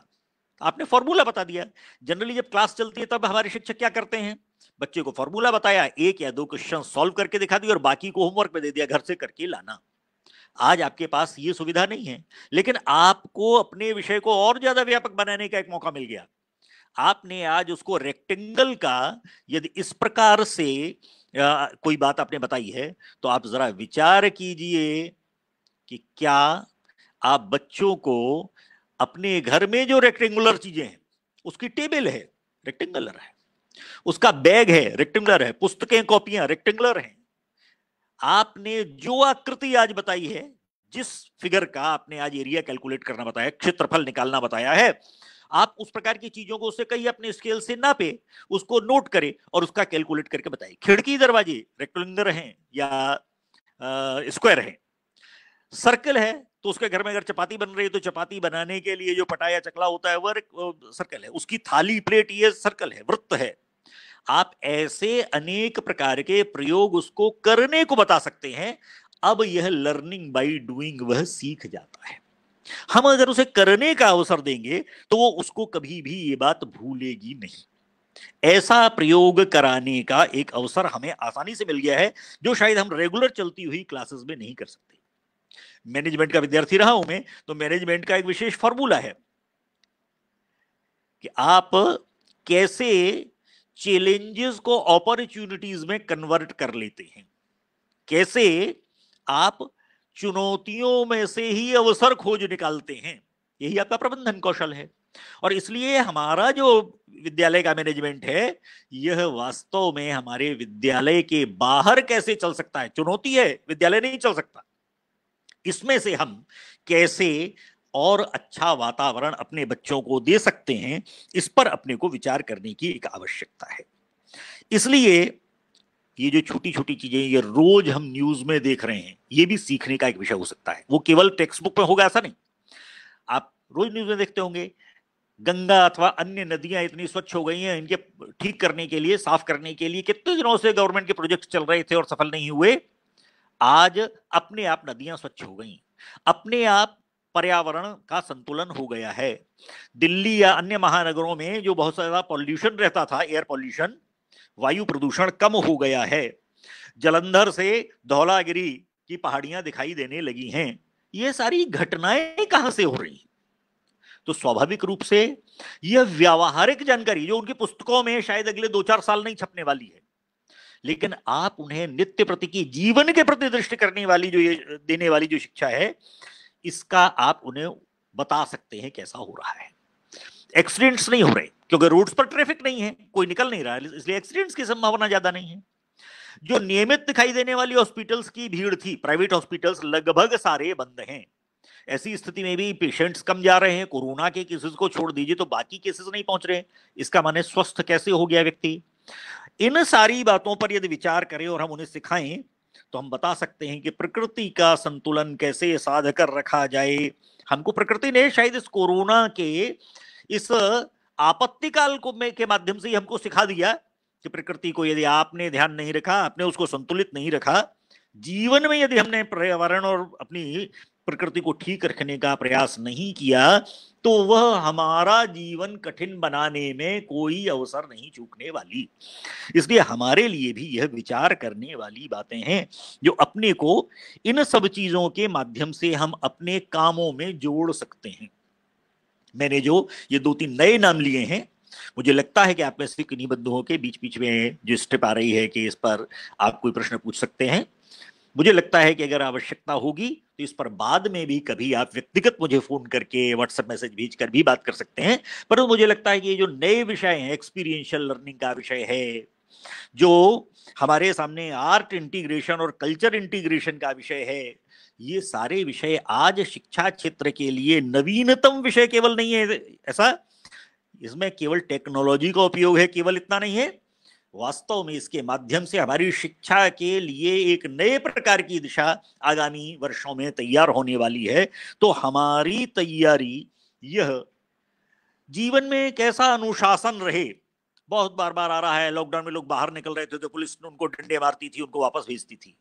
B: तो आपने फॉर्मूला बता दिया जनरली जब क्लास चलती है तब हमारे शिक्षक क्या करते हैं बच्चे को फॉर्मूला बताया एक या दो क्वेश्चन सॉल्व करके दिखा दिया और बाकी को होमवर्क में दे दिया घर से करके लाना आज आपके पास ये सुविधा नहीं है लेकिन आपको अपने विषय को और ज्यादा व्यापक बनाने का एक मौका मिल गया आपने आज उसको रेक्टेंगल का यदि इस प्रकार से आ, कोई बात आपने बताई है तो आप जरा विचार कीजिए कि क्या आप बच्चों को अपने घर में जो रेक्टेंगुलर चीजें हैं उसकी टेबल है रेक्टेंगुलर है उसका बैग है रेक्टेंगुलर है पुस्तकें कॉपियां रेक्टेंगुलर हैं आपने जो आकृति आज बताई है जिस फिगर का आपने आज एरिया कैलकुलेट करना बताया क्षेत्रफल निकालना बताया है आप उस प्रकार की चीजों को उससे कहीं अपने स्केल से नापे उसको नोट करें और उसका कैलकुलेट करके बताइए खिड़की दरवाजे रेक्टेंगुलर हैं या स्क्वायर हैं सर्कल है तो उसके घर में अगर चपाती बन रही है तो चपाती बनाने के लिए जो पटाया चकला होता है वह सर्कल है उसकी थाली प्लेट ये सर्कल है वृत्त है आप ऐसे अनेक प्रकार के प्रयोग उसको करने को बता सकते हैं अब यह लर्निंग बाई डूइंग वह सीख जाता है हम अगर उसे करने का अवसर देंगे तो वो उसको कभी भी ये बात भूलेगी नहीं ऐसा प्रयोग कराने का एक अवसर हमें आसानी से मिल गया है जो शायद हम रेगुलर चलती हुई क्लासेस में नहीं कर सकते मैनेजमेंट का विद्यार्थी रहा हूं मैं तो मैनेजमेंट का एक विशेष फॉर्मूला है कि आप कैसे चैलेंजेस को अपॉर्चुनिटीज में कन्वर्ट कर लेते हैं कैसे आप चुनौतियों में से ही अवसर खोज निकालते हैं यही आपका प्रबंधन कौशल है और इसलिए हमारा जो विद्यालय का मैनेजमेंट है यह वास्तव में हमारे विद्यालय के बाहर कैसे चल सकता है चुनौती है विद्यालय नहीं चल सकता इसमें से हम कैसे और अच्छा वातावरण अपने बच्चों को दे सकते हैं इस पर अपने को विचार करने की एक आवश्यकता है इसलिए ये जो छोटी छोटी चीजें ये रोज हम न्यूज में देख रहे हैं ये भी सीखने का एक विषय हो सकता है वो केवल टेक्स्ट बुक में होगा ऐसा नहीं आप रोज न्यूज में देखते होंगे गंगा अथवा अन्य नदियां इतनी स्वच्छ हो गई हैं इनके ठीक करने के लिए साफ करने के लिए कितने दिनों से गवर्नमेंट के प्रोजेक्ट चल रहे थे और सफल नहीं हुए आज अपने आप नदियां स्वच्छ हो गई अपने आप पर्यावरण का संतुलन हो गया है दिल्ली या अन्य महानगरों में जो बहुत ज्यादा पॉल्यूशन रहता था एयर पॉल्यूशन वायु प्रदूषण कम हो गया है जलंधर से धौलागिरी की पहाड़ियां दिखाई देने लगी हैं ये सारी घटनाएं कहां से हो रही तो स्वाभाविक रूप से यह व्यावहारिक जानकारी जो उनकी पुस्तकों में शायद अगले दो चार साल नहीं छपने वाली है लेकिन आप उन्हें नित्य प्रति की जीवन के प्रति दृष्टि करने वाली जो ये देने वाली जो शिक्षा है इसका आप उन्हें बता सकते हैं कैसा हो रहा है एक्सीडेंट्स नहीं हो रहे क्योंकि रोड्स पर ट्रैफिक नहीं है कोई निकल नहीं रहा है इसलिए एक्सीडेंट्स की संभावना ज्यादा नहीं है जो नियमित दिखाई देने वाली हॉस्पिटल्स की भीड़ थी प्राइवेट हॉस्पिटल्स लगभग सारे बंद हैं ऐसी स्थिति में भी पेशेंट्स कम जा रहे हैं कोरोना के केसेस को छोड़ दीजिए तो बाकी केसेस नहीं पहुंच रहे इसका माने स्वस्थ कैसे हो गया व्यक्ति इन सारी बातों पर यदि विचार करें और हम उन्हें सिखाएं तो हम बता सकते हैं कि प्रकृति का संतुलन कैसे साध कर रखा जाए हमको प्रकृति ने शायद इस कोरोना के इस आपत्ति काल को में के माध्यम से ही हमको सिखा दिया कि प्रकृति को यदि आपने ध्यान नहीं रखा आपने उसको संतुलित नहीं रखा जीवन में यदि हमने पर्यावरण और अपनी प्रकृति को ठीक रखने का प्रयास नहीं किया तो वह हमारा जीवन कठिन बनाने में कोई अवसर नहीं चूकने वाली इसलिए हमारे लिए भी यह विचार करने वाली बातें हैं जो अपने को इन सब चीजों के माध्यम से हम अपने कामों में जोड़ सकते हैं मैंने जो ये दो तीन नए नाम लिए हैं मुझे लगता है कि आप में से किन्हीं बंधुओं के बीच बीच में जो स्ट्रिप आ रही है कि इस पर आप कोई प्रश्न पूछ सकते हैं मुझे लगता है कि अगर आवश्यकता होगी तो इस पर बाद में भी कभी आप व्यक्तिगत मुझे फोन करके व्हाट्सएप मैसेज भेज कर भी बात कर सकते हैं परंतु तो मुझे लगता है कि ये जो नए विषय हैं एक्सपीरियंशियल लर्निंग का विषय है जो हमारे सामने आर्ट इंटीग्रेशन और कल्चर इंटीग्रेशन का विषय है ये सारे विषय आज शिक्षा क्षेत्र के लिए नवीनतम विषय केवल नहीं है ऐसा इसमें केवल टेक्नोलॉजी का उपयोग है केवल इतना नहीं है वास्तव में इसके माध्यम से हमारी शिक्षा के लिए एक नए प्रकार की दिशा आगामी वर्षों में तैयार होने वाली है तो हमारी तैयारी यह जीवन में कैसा अनुशासन रहे बहुत बार बार आ रहा है लॉकडाउन में लोग बाहर निकल रहे थे तो पुलिस ने उनको डंडे मारती थी उनको वापस भेजती थी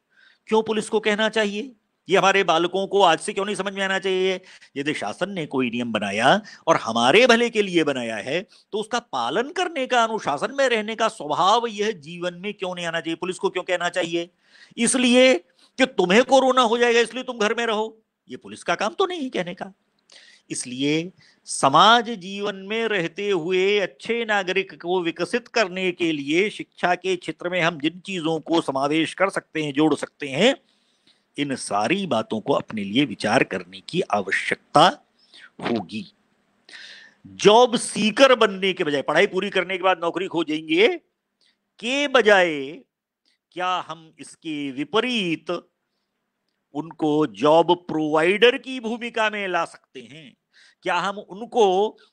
B: क्यों पुलिस को कहना चाहिए ये हमारे बालकों को आज से क्यों नहीं समझ में आना चाहिए यदि शासन ने कोई नियम बनाया और हमारे भले के लिए बनाया है तो उसका पालन करने का अनुशासन में रहने का स्वभाव यह जीवन में क्यों नहीं आना चाहिए पुलिस को क्यों कहना चाहिए इसलिए कि तुम्हें कोरोना हो जाएगा इसलिए तुम घर में रहो ये पुलिस का काम तो नहीं कहने का इसलिए समाज जीवन में रहते हुए अच्छे नागरिक को विकसित करने के लिए शिक्षा के क्षेत्र में हम जिन चीजों को समावेश कर सकते हैं जोड़ सकते हैं इन सारी बातों को अपने लिए विचार करने की आवश्यकता होगी जॉब सीकर बनने के बजाय पढ़ाई पूरी करने के बाद नौकरी खोजेंगे के बजाय क्या हम इसके विपरीत उनको जॉब प्रोवाइडर की भूमिका में ला सकते हैं क्या हम उनको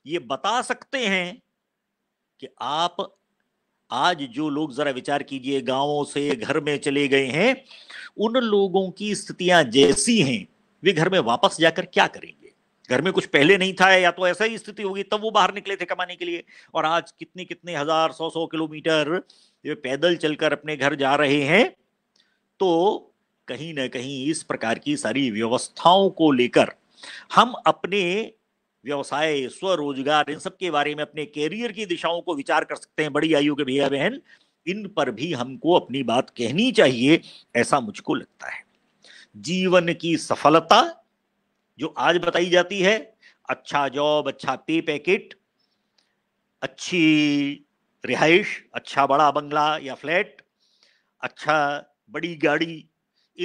B: ये बता सकते हैं कि आप आज जो लोग जरा विचार कीजिए गांवों से घर में चले गए हैं उन लोगों की स्थितियां जैसी हैं वे घर में वापस जाकर क्या करेंगे घर में कुछ पहले नहीं था या तो ऐसा ही स्थिति होगी तब वो बाहर निकले थे कमाने के लिए और आज कितने कितने हजार सौ सौ किलोमीटर वे पैदल चलकर अपने घर जा रहे हैं तो कहीं ना कहीं इस प्रकार की सारी व्यवस्थाओं को लेकर हम अपने व्यवसाय स्वरोजगार इन सब के बारे में अपने कैरियर की दिशाओं को विचार कर सकते हैं बड़ी आयु के भैया बहन इन पर भी हमको अपनी बात कहनी चाहिए ऐसा मुझको लगता है जीवन की सफलता जो आज बताई जाती है अच्छा जॉब अच्छा पे पैकेट अच्छी रिहाइश अच्छा बड़ा बंगला या फ्लैट अच्छा बड़ी गाड़ी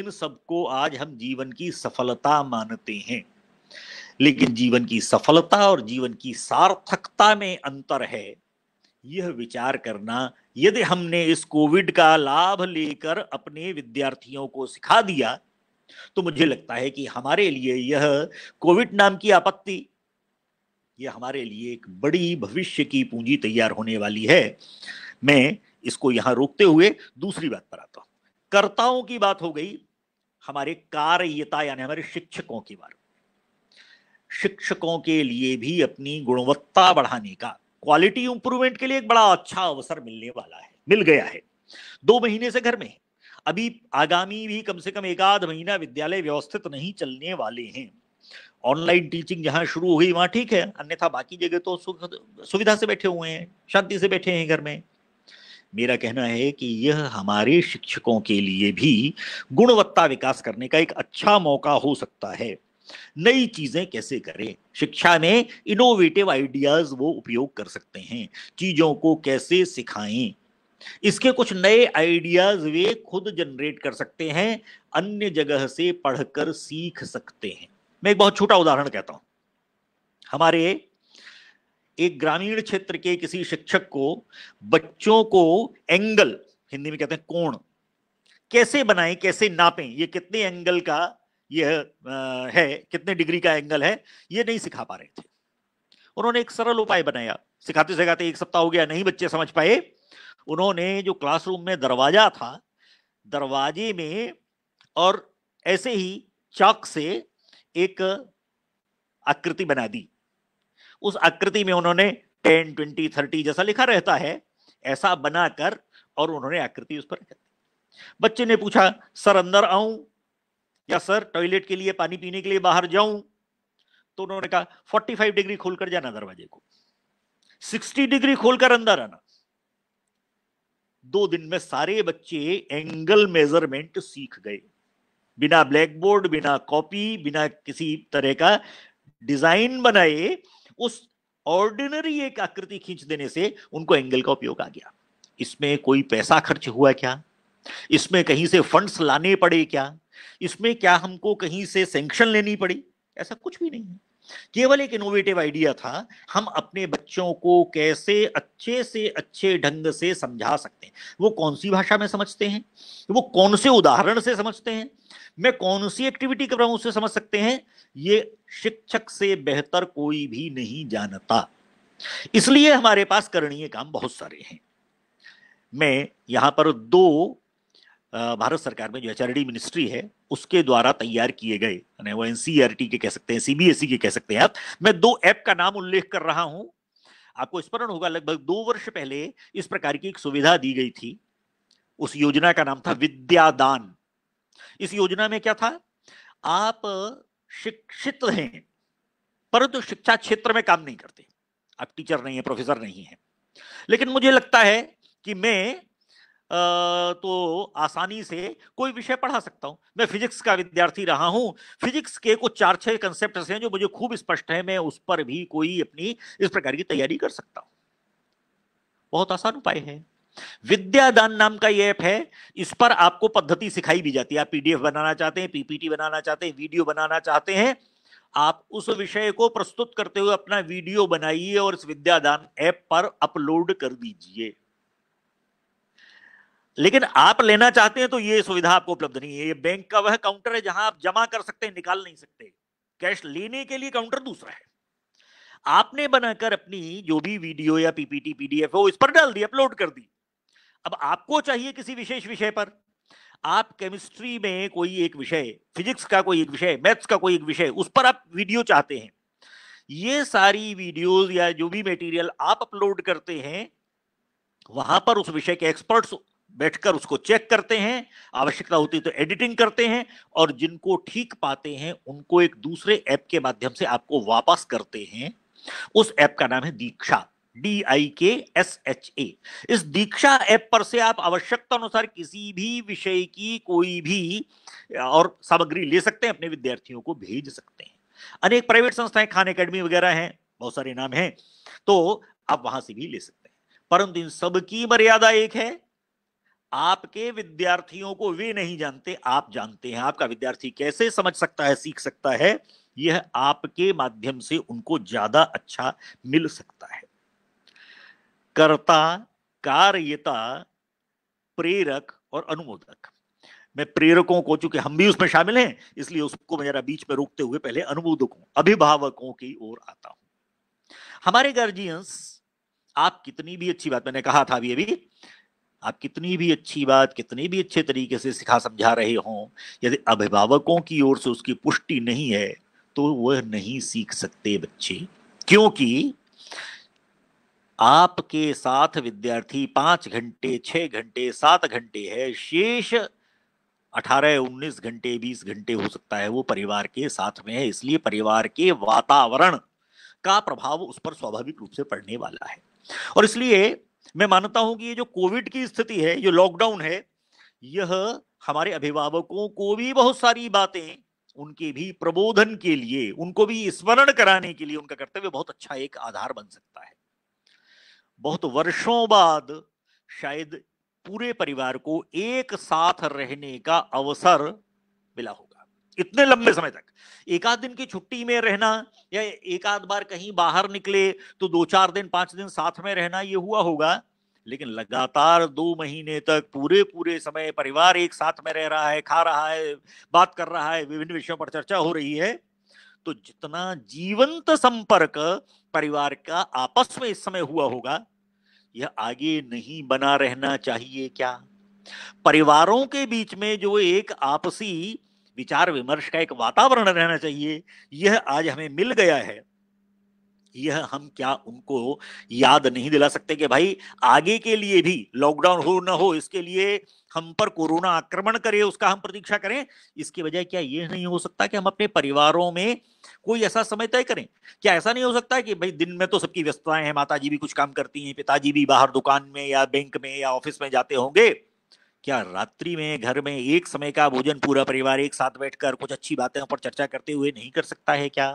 B: इन सबको आज हम जीवन की सफलता मानते हैं लेकिन जीवन की सफलता और जीवन की सार्थकता में अंतर है यह विचार करना यदि हमने इस कोविड का लाभ लेकर अपने विद्यार्थियों को सिखा दिया तो मुझे लगता है कि हमारे लिए यह कोविड नाम की आपत्ति यह हमारे लिए एक बड़ी भविष्य की पूंजी तैयार होने वाली है मैं इसको यहां रोकते हुए दूसरी बात पर आता हूं कर्ताओं की बात हो गई हमारे कार्यता यानी हमारे शिक्षकों की बात शिक्षकों के लिए भी अपनी गुणवत्ता बढ़ाने का क्वालिटी इंप्रूवमेंट के लिए एक बड़ा अच्छा अवसर मिलने वाला है मिल गया है दो महीने से घर में है अभी आगामी भी कम से कम एक आध महीना विद्यालय व्यवस्थित नहीं चलने वाले हैं ऑनलाइन टीचिंग जहां शुरू हुई वहां ठीक है अन्यथा बाकी जगह तो सुविधा से बैठे हुए हैं शांति से बैठे हैं घर में मेरा कहना है कि यह हमारे शिक्षकों के लिए भी गुणवत्ता विकास करने का एक अच्छा मौका हो सकता है नई चीजें कैसे करें शिक्षा में इनोवेटिव आइडियाज वो उपयोग कर सकते हैं चीजों को कैसे सिखाएं इसके कुछ नए आइडियाज वे खुद जनरेट कर सकते हैं अन्य जगह से पढ़कर सीख सकते हैं मैं एक बहुत छोटा उदाहरण कहता हूं हमारे एक ग्रामीण क्षेत्र के किसी शिक्षक को बच्चों को एंगल हिंदी में कहते हैं कोण कैसे बनाएं कैसे नापें ये कितने एंगल का यह है कितने डिग्री का एंगल है ये नहीं सिखा पा रहे थे उन्होंने एक सरल उपाय बनाया सिखाते सिखाते एक सप्ताह हो गया नहीं बच्चे समझ पाए उन्होंने जो क्लासरूम में दरवाजा था दरवाजे में और ऐसे ही चौक से एक आकृति बना दी उस आकृति में उन्होंने टेन ट्वेंटी थर्टी जैसा लिखा रहता है ऐसा बनाकर और उन्होंने आकृति उस पर रख दी बच्चे ने पूछा सर अंदर आऊं या सर टॉयलेट के लिए पानी पीने के लिए बाहर जाऊं तो उन्होंने कहा 45 डिग्री खोलकर जाना दरवाजे को 60 डिग्री खोलकर अंदर आना दो दिन में सारे बच्चे एंगल मेजरमेंट सीख गए बिना ब्लैक बोर्ड बिना कॉपी बिना किसी तरह का डिजाइन बनाए उस ऑर्डिनरी एक आकृति खींच देने से उनको एंगल का उपयोग आ गया इसमें कोई पैसा खर्च हुआ क्या इसमें कहीं से फंड्स लाने पड़े क्या इसमें क्या हमको कहीं से सेंक्शन लेनी पड़ी ऐसा कुछ भी नहीं है केवल एक इनोवेटिव आइडिया था हम अपने बच्चों को कैसे अच्छे से अच्छे ढंग से समझा सकते हैं वो कौन सी भाषा में समझते हैं वो कौन से उदाहरण से समझते हैं मैं कौन सी एक्टिविटी कर रहा हूं उससे समझ सकते हैं ये शिक्षक से बेहतर कोई भी नहीं जानता इसलिए हमारे पास करणीय काम बहुत सारे हैं मैं यहां पर दो भारत सरकार में जो एच मिनिस्ट्री है उसके द्वारा तैयार किए गए वो एन के कह सकते हैं सीबीएसई के कह सकते हैं आप मैं दो ऐप का नाम उल्लेख कर रहा हूं आपको स्मरण होगा लगभग दो वर्ष पहले इस प्रकार की एक सुविधा दी गई थी उस योजना का नाम था विद्यादान इस योजना में क्या था आप शिक्षित हैं परंतु तो शिक्षा क्षेत्र में काम नहीं करते आप टीचर नहीं है प्रोफेसर नहीं है लेकिन मुझे लगता है कि मैं तो आसानी से कोई विषय पढ़ा सकता हूँ मैं फिजिक्स का विद्यार्थी रहा हूँ फिजिक्स के कुछ चार छह कंसेप्ट हैं जो मुझे खूब स्पष्ट है मैं उस पर भी कोई अपनी इस प्रकार की तैयारी कर सकता हूँ बहुत आसान उपाय है विद्यादान नाम का ये ऐप है इस पर आपको पद्धति सिखाई भी जाती है आप पीडीएफ बनाना चाहते हैं पीपीटी बनाना चाहते हैं वीडियो बनाना चाहते हैं आप उस विषय को प्रस्तुत करते हुए अपना वीडियो बनाइए और इस विद्यादान ऐप पर अपलोड कर दीजिए लेकिन आप लेना चाहते हैं तो ये सुविधा आपको उपलब्ध नहीं है ये बैंक का वह काउंटर है जहां आप जमा कर सकते हैं निकाल नहीं सकते कैश लेने के लिए काउंटर दूसरा है आपने बनाकर अपनी जो भी वीडियो या पीपीटी पीडीएफ हो इस पर डाल दी अपलोड कर दी अब आपको चाहिए किसी विशेष विषय पर आप केमिस्ट्री में कोई एक विषय फिजिक्स का कोई एक विषय मैथ्स का कोई एक विषय उस पर आप वीडियो चाहते हैं ये सारी वीडियोस या जो भी मटेरियल आप अपलोड करते हैं वहां पर उस विषय के एक्सपर्ट्स बैठकर उसको चेक करते हैं आवश्यकता होती है तो एडिटिंग करते हैं और जिनको ठीक पाते हैं उनको एक दूसरे ऐप के माध्यम से आपको वापस करते हैं उस ऐप का नाम है दीक्षा डी आई के एस एच ए इस दीक्षा ऐप पर से आप आवश्यकता अनुसार किसी भी विषय की कोई भी और सामग्री ले सकते हैं अपने विद्यार्थियों को भेज सकते हैं अनेक प्राइवेट संस्थाएं खान अकेडमी वगैरह हैं बहुत सारे नाम हैं तो आप वहां से भी ले सकते हैं परंतु इन सबकी मर्यादा एक है आपके विद्यार्थियों को वे नहीं जानते आप जानते हैं आपका विद्यार्थी कैसे समझ सकता है सीख सकता है यह आपके माध्यम से उनको ज्यादा अच्छा मिल सकता है कर्ता कार्यता प्रेरक और अनुमोदक मैं प्रेरकों को चूंकि हम भी उसमें शामिल हैं इसलिए उसको मैं जरा बीच में रोकते हुए पहले अनुमोदकों अभिभावकों की ओर आता हूं हमारे गार्जियंस आप कितनी भी अच्छी बात मैंने कहा था अभी अभी आप कितनी भी अच्छी बात कितनी भी अच्छे तरीके से सिखा समझा रहे हों यदि अभिभावकों की ओर से उसकी पुष्टि नहीं है तो वह नहीं सीख सकते बच्चे क्योंकि आपके साथ विद्यार्थी पांच घंटे छह घंटे सात घंटे है शेष अठारह उन्नीस घंटे बीस घंटे हो सकता है वो परिवार के साथ में है इसलिए परिवार के वातावरण का प्रभाव उस पर स्वाभाविक रूप से पड़ने वाला है और इसलिए मैं मानता हूं कि ये जो कोविड की स्थिति है जो लॉकडाउन है यह हमारे अभिभावकों को भी बहुत सारी बातें उनके भी प्रबोधन के लिए उनको भी स्मरण कराने के लिए उनका कर्तव्य बहुत अच्छा एक आधार बन सकता है बहुत वर्षों बाद शायद पूरे परिवार को एक साथ रहने का अवसर मिला होगा इतने लंबे समय तक एक आध दिन की छुट्टी में रहना या एक आध बार कहीं बाहर निकले तो दो चार दिन पांच दिन साथ में रहना ये हुआ होगा लेकिन लगातार दो महीने तक पूरे पूरे समय परिवार एक साथ में रह रहा है खा रहा है बात कर रहा है विभिन्न विषयों पर चर्चा हो रही है तो जितना जीवंत संपर्क परिवार का आपस में इस समय हुआ होगा यह आगे नहीं बना रहना चाहिए क्या परिवारों के बीच में जो एक आपसी विचार विमर्श का एक वातावरण रहना चाहिए यह आज हमें मिल गया है यह हम क्या उनको याद नहीं दिला सकते कि भाई आगे के लिए भी लॉकडाउन हो न हो इसके लिए हम पर कोरोना आक्रमण करे उसका हम प्रतीक्षा करें इसके बजाय क्या यह नहीं हो सकता कि हम अपने परिवारों में कोई ऐसा समय तय करें क्या ऐसा नहीं हो सकता कि भाई दिन में तो सबकी व्यस्तताएं हैं माता जी भी कुछ काम करती हैं पिताजी भी बाहर दुकान में या बैंक में या ऑफिस में जाते होंगे क्या रात्रि में घर में एक समय का भोजन पूरा परिवार एक साथ बैठकर कुछ अच्छी बातें पर चर्चा करते हुए नहीं कर सकता है क्या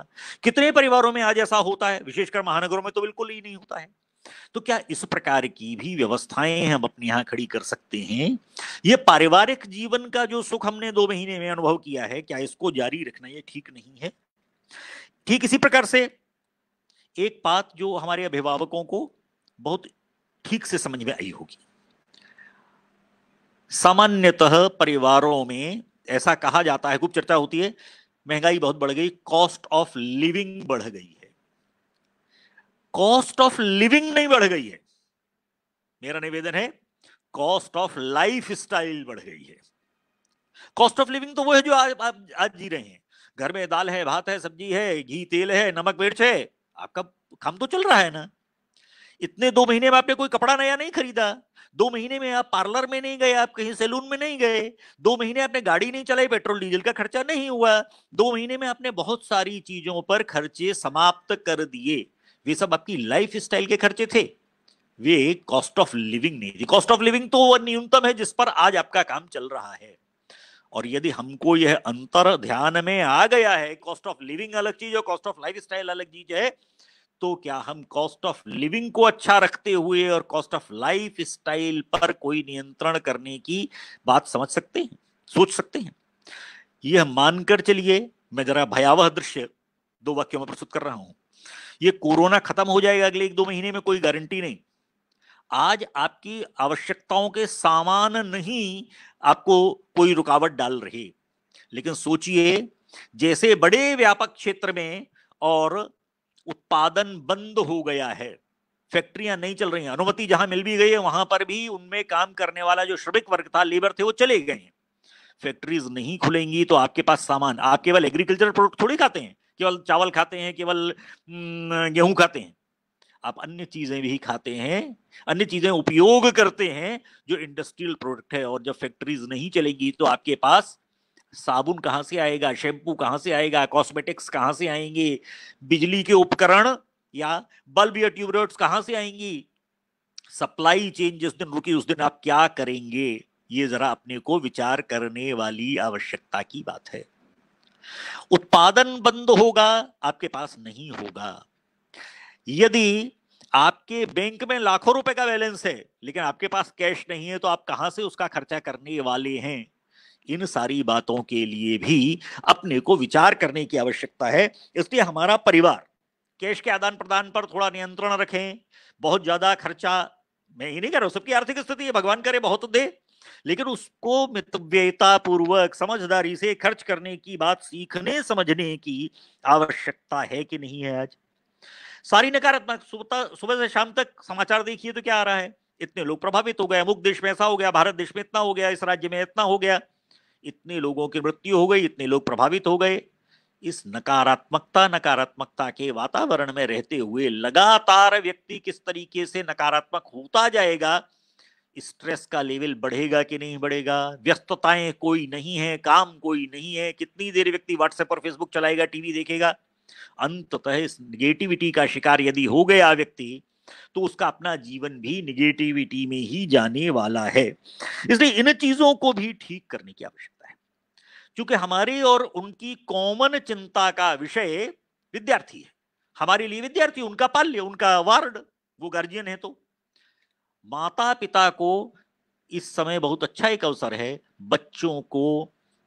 B: कितने परिवारों में आज ऐसा होता है विशेषकर महानगरों में तो बिल्कुल ही नहीं होता है तो क्या इस प्रकार की भी व्यवस्थाएं हम अपने यहां खड़ी कर सकते हैं ये पारिवारिक जीवन का जो सुख हमने दो महीने में अनुभव किया है क्या इसको जारी रखना यह ठीक नहीं है ठीक इसी प्रकार से एक बात जो हमारे अभिभावकों को बहुत ठीक से समझ में आई होगी सामान्यतः परिवारों में ऐसा कहा जाता है खूब चर्चा होती है महंगाई बहुत बढ़ गई कॉस्ट ऑफ लिविंग बढ़ गई है कॉस्ट ऑफ लिविंग नहीं बढ़ गई है मेरा निवेदन है कॉस्ट ऑफ लाइफ स्टाइल बढ़ गई है कॉस्ट ऑफ लिविंग तो वो है जो आज आप आज जी रहे हैं घर में दाल है भात है सब्जी है घी तेल है नमक मिर्च है आपका काम तो चल रहा है ना इतने दो महीने में आपने कोई कपड़ा नया नहीं खरीदा दो महीने में आप पार्लर में नहीं गए आप कहीं सैलून में नहीं गए दो महीने आपने गाड़ी नहीं चलाई पेट्रोल डीजल का खर्चा नहीं हुआ दो महीने में आपने बहुत सारी चीजों पर खर्चे समाप्त कर दिए वे सब आपकी लाइफ स्टाइल के खर्चे थे वे कॉस्ट ऑफ लिविंग नहीं थी कॉस्ट ऑफ लिविंग तो वह न्यूनतम है जिस पर आज आपका काम चल रहा है और यदि हमको यह अंतर ध्यान में आ गया है कॉस्ट ऑफ लिविंग अलग चीज और कॉस्ट ऑफ लाइफ स्टाइल अलग चीज है तो क्या हम कॉस्ट ऑफ लिविंग को अच्छा रखते हुए और कॉस्ट ऑफ लाइफ स्टाइल पर कोई नियंत्रण करने की बात समझ सकते हैं सोच सकते हैं यह मानकर चलिए मैं जरा भयावह दृश्य दो वाक्यों में प्रस्तुत कर रहा हूं ये कोरोना खत्म हो जाएगा अगले एक दो महीने में कोई गारंटी नहीं आज आपकी आवश्यकताओं के सामान नहीं आपको कोई रुकावट डाल रही लेकिन सोचिए जैसे बड़े व्यापक क्षेत्र में और उत्पादन बंद हो गया है फैक्ट्रियां नहीं चल रही अनुमति जहां मिल भी गई है वहां पर भी उनमें काम करने वाला जो श्रमिक वर्ग था लेबर थे वो चले गए हैं फैक्ट्रीज नहीं खुलेंगी तो आपके पास सामान आप केवल एग्रीकल्चर प्रोडक्ट थोड़ी खाते हैं केवल चावल खाते हैं केवल गेहूं खाते हैं आप अन्य चीजें भी खाते हैं अन्य चीजें उपयोग करते हैं जो इंडस्ट्रियल प्रोडक्ट है और जब फैक्ट्रीज नहीं चलेगी तो आपके पास साबुन कहाँ से आएगा शैम्पू कहाँ से आएगा कॉस्मेटिक्स कहाँ से आएंगे बिजली के उपकरण या बल्ब या ट्यूबलाइट्स कहाँ से आएंगी सप्लाई चेन जिस दिन रुकी उस दिन आप क्या करेंगे ये जरा अपने को विचार करने वाली आवश्यकता की बात है उत्पादन बंद होगा आपके पास नहीं होगा यदि आपके बैंक में लाखों रुपए का बैलेंस है लेकिन आपके पास कैश नहीं है तो आप कहां से उसका खर्चा करने वाले हैं इन सारी बातों के लिए भी अपने को विचार करने की आवश्यकता है इसलिए हमारा परिवार कैश के आदान प्रदान पर थोड़ा नियंत्रण रखें बहुत ज्यादा खर्चा मैं ही नहीं कह रहा हूं सबकी आर्थिक स्थिति है भगवान करे बहुत दे लेकिन उसको मितव्ययता पूर्वक समझदारी से खर्च करने की बात सीखने समझने की आवश्यकता है कि नहीं है आज सारी नकारात्मक सुबह से शाम तक समाचार देखिए तो क्या आ रहा है इतने लोग प्रभावित हो गए अमुक देश में ऐसा हो गया भारत देश में इतना हो गया इस राज्य में इतना हो गया इतने लोगों की मृत्यु हो गई इतने लोग प्रभावित हो गए इस नकारात्मकता नकारात्मकता के वातावरण में रहते हुए लगातार व्यक्ति किस तरीके से नकारात्मक होता जाएगा स्ट्रेस का लेवल बढ़ेगा कि नहीं बढ़ेगा व्यस्तताएं कोई नहीं है काम कोई नहीं है कितनी देर व्यक्ति व्हाट्सएप और फेसबुक चलाएगा टीवी देखेगा अंततः इस निगेटिविटी का शिकार यदि हो गया व्यक्ति तो उसका अपना जीवन भी निगेटिविटी में ही जाने वाला है इसलिए इन चीजों को भी ठीक करने की आवश्यकता क्योंकि हमारी और उनकी कॉमन चिंता का विषय विद्यार्थी है हमारे लिए विद्यार्थी उनका पाल्य उनका वार्ड वो गार्जियन है तो माता पिता को इस समय बहुत अच्छा एक अवसर है बच्चों को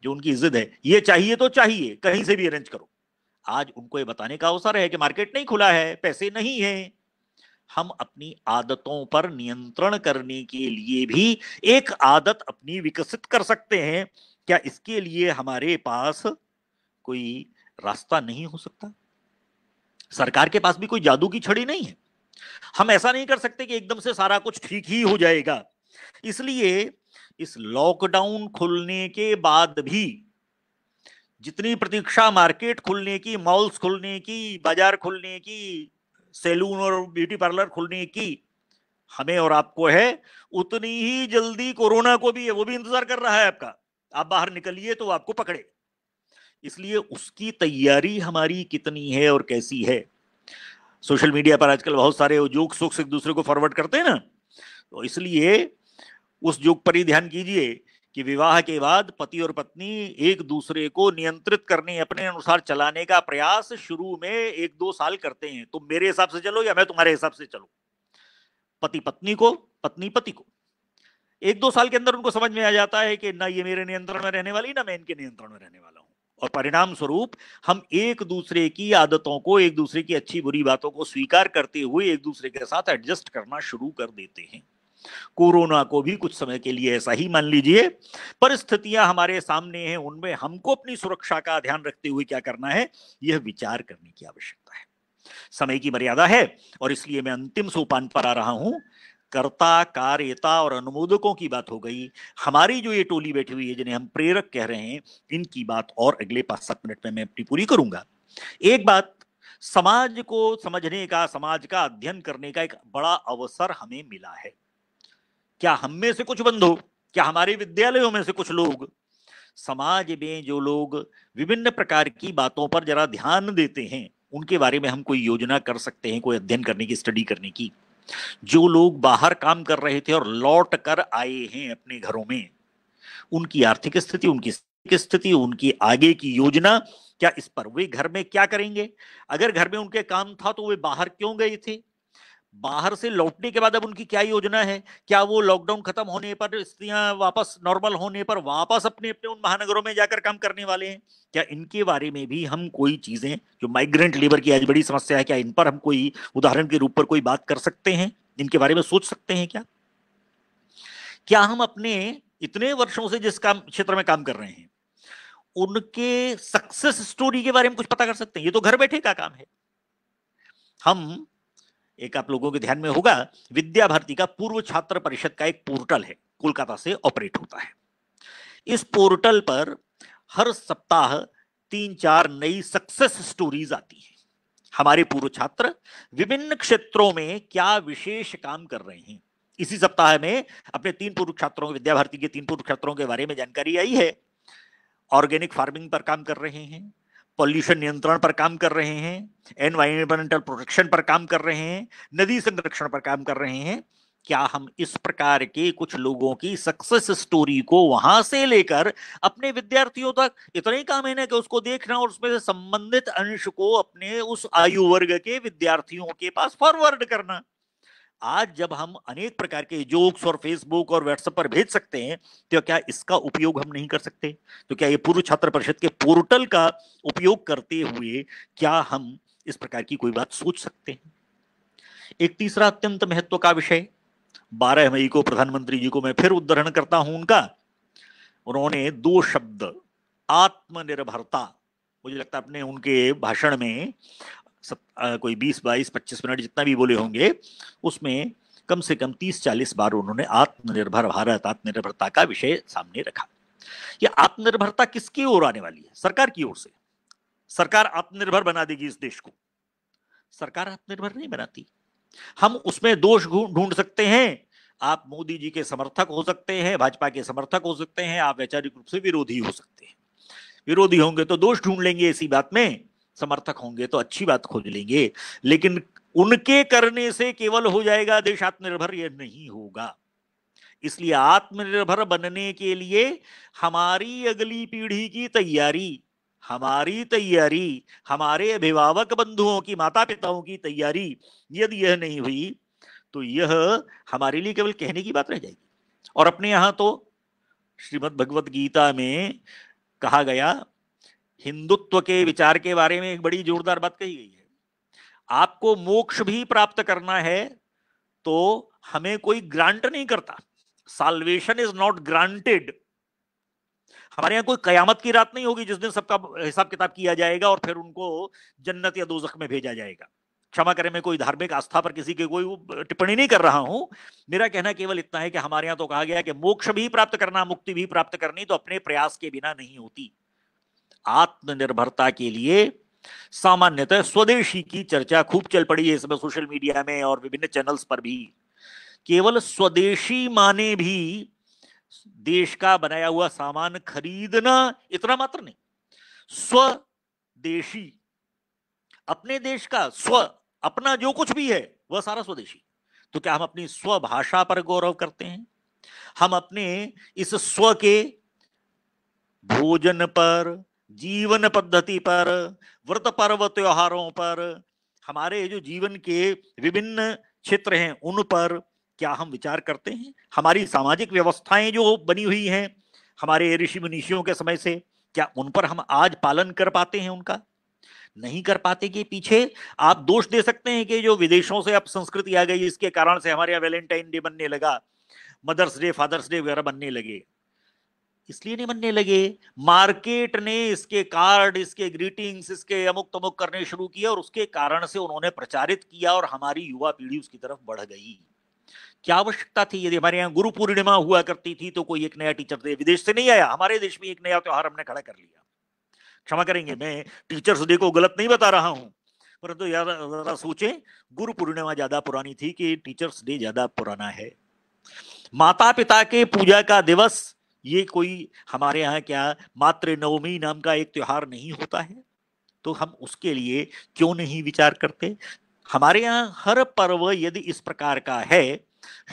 B: जो उनकी जिद है ये चाहिए तो चाहिए कहीं से भी अरेंज करो आज उनको ये बताने का अवसर है कि मार्केट नहीं खुला है पैसे नहीं है हम अपनी आदतों पर नियंत्रण करने के लिए भी एक आदत अपनी विकसित कर सकते हैं क्या इसके लिए हमारे पास कोई रास्ता नहीं हो सकता सरकार के पास भी कोई जादू की छड़ी नहीं है हम ऐसा नहीं कर सकते कि एकदम से सारा कुछ ठीक ही हो जाएगा इसलिए इस लॉकडाउन खुलने के बाद भी जितनी प्रतीक्षा मार्केट खुलने की मॉल्स खुलने की बाजार खुलने की सैलून और ब्यूटी पार्लर खुलने की हमें और आपको है उतनी ही जल्दी कोरोना को भी है वो भी इंतजार कर रहा है आपका आप बाहर निकलिए तो आपको पकड़े इसलिए उसकी तैयारी हमारी कितनी है और कैसी है सोशल मीडिया पर आजकल बहुत सारे जोक सुख एक दूसरे को फॉरवर्ड करते हैं ना तो इसलिए उस जोक पर ही ध्यान कीजिए कि विवाह के बाद पति और पत्नी एक दूसरे को नियंत्रित करने अपने अनुसार चलाने का प्रयास शुरू में एक दो साल करते हैं तुम मेरे हिसाब से चलो या मैं तुम्हारे हिसाब से चलो पति पत्नी को पत्नी पति को एक दो साल के अंदर उनको समझ में आ जाता है कि ना ये मेरे नियंत्रण में रहने वाली ना मैं इनके नियंत्रण में रहने वाला हूँ और परिणाम स्वरूप हम एक दूसरे की आदतों को एक दूसरे की अच्छी बुरी बातों को स्वीकार करते हुए एक दूसरे के साथ एडजस्ट करना शुरू कर देते हैं कोरोना को भी कुछ समय के लिए ऐसा ही मान लीजिए परिस्थितियां हमारे सामने हैं उनमें हमको अपनी सुरक्षा का ध्यान रखते हुए क्या करना है यह विचार करने की आवश्यकता है समय की मर्यादा है और इसलिए मैं अंतिम सोपान पर आ रहा हूं कर्ता कार्यता और अनुमोदकों की बात हो गई हमारी जो ये टोली बैठी हुई है जिन्हें हम प्रेरक कह रहे हैं इनकी बात और अगले पाँच सात मिनट में मैं अपनी पूरी करूंगा एक बात समाज को समझने का समाज का अध्ययन करने का एक बड़ा अवसर हमें मिला है क्या हम में से कुछ बंधु क्या हमारे विद्यालयों में से कुछ लोग समाज में जो लोग विभिन्न प्रकार की बातों पर जरा ध्यान देते हैं उनके बारे में हम कोई योजना कर सकते हैं कोई अध्ययन करने की स्टडी करने की जो लोग बाहर काम कर रहे थे और लौट कर आए हैं अपने घरों में उनकी आर्थिक स्थिति उनकी स्थिति उनकी आगे की योजना क्या इस पर वे घर में क्या करेंगे अगर घर में उनके काम था तो वे बाहर क्यों गए थे बाहर से लौटने के बाद अब उनकी क्या योजना है क्या वो लॉकडाउन खत्म होने पर स्त्रियां वापस नॉर्मल होने पर वापस अपने अपने उन महानगरों में जाकर काम करने वाले हैं क्या इनके बारे में भी हम कोई चीजें जो माइग्रेंट लेबर की आज बड़ी समस्या है क्या इन पर हम कोई उदाहरण के रूप पर कोई बात कर सकते हैं इनके बारे में सोच सकते हैं क्या क्या हम अपने इतने वर्षों से जिस काम क्षेत्र में काम कर रहे हैं उनके सक्सेस स्टोरी के बारे में कुछ पता कर सकते हैं ये तो घर बैठे का काम है हम एक आप लोगों के ध्यान में होगा विद्या भारती का पूर्व छात्र परिषद का एक पोर्टल है कोलकाता से ऑपरेट होता है इस पोर्टल पर हर सप्ताह तीन चार नई सक्सेस स्टोरीज आती है हमारे पूर्व छात्र विभिन्न क्षेत्रों में क्या विशेष काम कर रहे हैं इसी सप्ताह में अपने तीन पूर्व छात्रों विद्या भारती के तीन पूर्व छात्रों के बारे में जानकारी आई है ऑर्गेनिक फार्मिंग पर काम कर रहे हैं पॉल्यूशन नियंत्रण पर काम कर रहे हैं एनवायरमेंटल प्रोटेक्शन पर काम कर रहे हैं नदी संरक्षण पर काम कर रहे हैं क्या हम इस प्रकार के कुछ लोगों की सक्सेस स्टोरी को वहां से लेकर अपने विद्यार्थियों तक इतना ही काम है ना कि उसको देखना और उसमें से संबंधित अंश को अपने उस आयु वर्ग के विद्यार्थियों के पास फॉरवर्ड करना आज जब हम अनेक प्रकार के जोक्स और फेसबुक और व्हाट्सएप पर भेज सकते हैं तो क्या इसका उपयोग हम नहीं कर सकते तो क्या ये पूर्व छात्र परिषद के पोर्टल का उपयोग करते हुए क्या हम इस प्रकार की कोई बात सोच सकते हैं एक तीसरा अत्यंत महत्व का विषय बारह मई को प्रधानमंत्री जी को मैं फिर उद्धरण करता हूं उनका उन्होंने दो शब्द आत्मनिर्भरता मुझे लगता है अपने उनके भाषण में सब आ, कोई बीस बाईस पच्चीस मिनट जितना भी बोले होंगे उसमें कम से कम तीस चालीस बार उन्होंने आत्मनिर्भर भारत आत्मनिर्भरता का विषय सामने रखा ये आत्मनिर्भरता किसकी ओर आने वाली है सरकार की ओर से सरकार आत्मनिर्भर बना देगी इस देश को सरकार आत्मनिर्भर नहीं बनाती हम उसमें दोष ढूंढ सकते हैं आप मोदी जी के समर्थक हो सकते हैं भाजपा के समर्थक हो सकते हैं आप वैचारिक रूप से विरोधी हो सकते हैं विरोधी होंगे तो दोष ढूंढ लेंगे इसी बात में समर्थक होंगे तो अच्छी बात खोज लेंगे लेकिन उनके करने से केवल हो जाएगा देश आत्मनिर्भर यह नहीं होगा इसलिए आत्मनिर्भर बनने के लिए हमारी अगली पीढ़ी की तैयारी हमारी तैयारी हमारे अभिभावक बंधुओं की माता पिताओं की तैयारी यदि यह नहीं हुई तो यह हमारे लिए केवल कहने की बात रह जाएगी और अपने यहां तो श्रीमद् भगवत गीता में कहा गया हिंदुत्व के हम्म। विचार के बारे में एक बड़ी जोरदार बात कही गई है आपको मोक्ष भी प्राप्त करना है तो हमें कोई ग्रांट नहीं करता साल्वेशन इज नॉट ग्रांटेड हमारे यहां कोई कयामत की रात नहीं होगी जिस दिन सबका हिसाब किताब किया जाएगा और फिर उनको जन्नत या दोजख में भेजा जाएगा क्षमा करें मैं कोई धार्मिक आस्था पर किसी की कोई टिप्पणी नहीं कर रहा हूं मेरा कहना केवल इतना है कि हमारे यहाँ तो कहा गया कि मोक्ष भी प्राप्त करना मुक्ति भी प्राप्त करनी तो अपने प्रयास के बिना नहीं होती आत्मनिर्भरता के लिए सामान्यतः स्वदेशी की चर्चा खूब चल पड़ी है इसमें सोशल मीडिया में और विभिन्न चैनल्स पर भी केवल स्वदेशी माने भी देश का बनाया हुआ सामान खरीदना इतना मात्र नहीं स्वदेशी अपने देश का स्व अपना जो कुछ भी है वह सारा स्वदेशी तो क्या हम अपनी स्वभाषा पर गौरव करते हैं हम अपने इस स्व के भोजन पर जीवन पद्धति पर व्रत पर्व त्योहारों पर हमारे जो जीवन के विभिन्न क्षेत्र हैं उन पर क्या हम विचार करते हैं हमारी सामाजिक व्यवस्थाएं जो बनी हुई हैं हमारे ऋषि मुनिषियों के समय से क्या उन पर हम आज पालन कर पाते हैं उनका नहीं कर पाते के पीछे आप दोष दे सकते हैं कि जो विदेशों से अब संस्कृति आ गई इसके कारण से हमारे यहाँ वैलेंटाइन डे बनने लगा मदर्स डे फादर्स डे वगैरह बनने लगे इसलिए नहीं बनने लगे मार्केट ने इसके कार्ड इसके ग्रीटिंग्स इसके अमुक तमुक करने शुरू किए और उसके कारण से उन्होंने प्रचारित किया और हमारी युवा पीढ़ी उसकी तरफ बढ़ गई क्या आवश्यकता थी यदि हमारे यहाँ गुरु पूर्णिमा हुआ करती थी तो कोई एक नया टीचर दे विदेश से नहीं आया हमारे देश में एक नया त्यौहार हमने खड़ा कर लिया क्षमा करेंगे मैं टीचर्स डे को गलत नहीं बता रहा हूँ परंतु तो सोचें गुरु पूर्णिमा ज्यादा पुरानी थी कि टीचर्स डे ज्यादा पुराना है माता पिता के पूजा का दिवस ये कोई हमारे यहाँ क्या मात्र नवमी नाम का एक त्यौहार नहीं होता है तो हम उसके लिए क्यों नहीं विचार करते हमारे यहाँ हर पर्व यदि इस प्रकार का है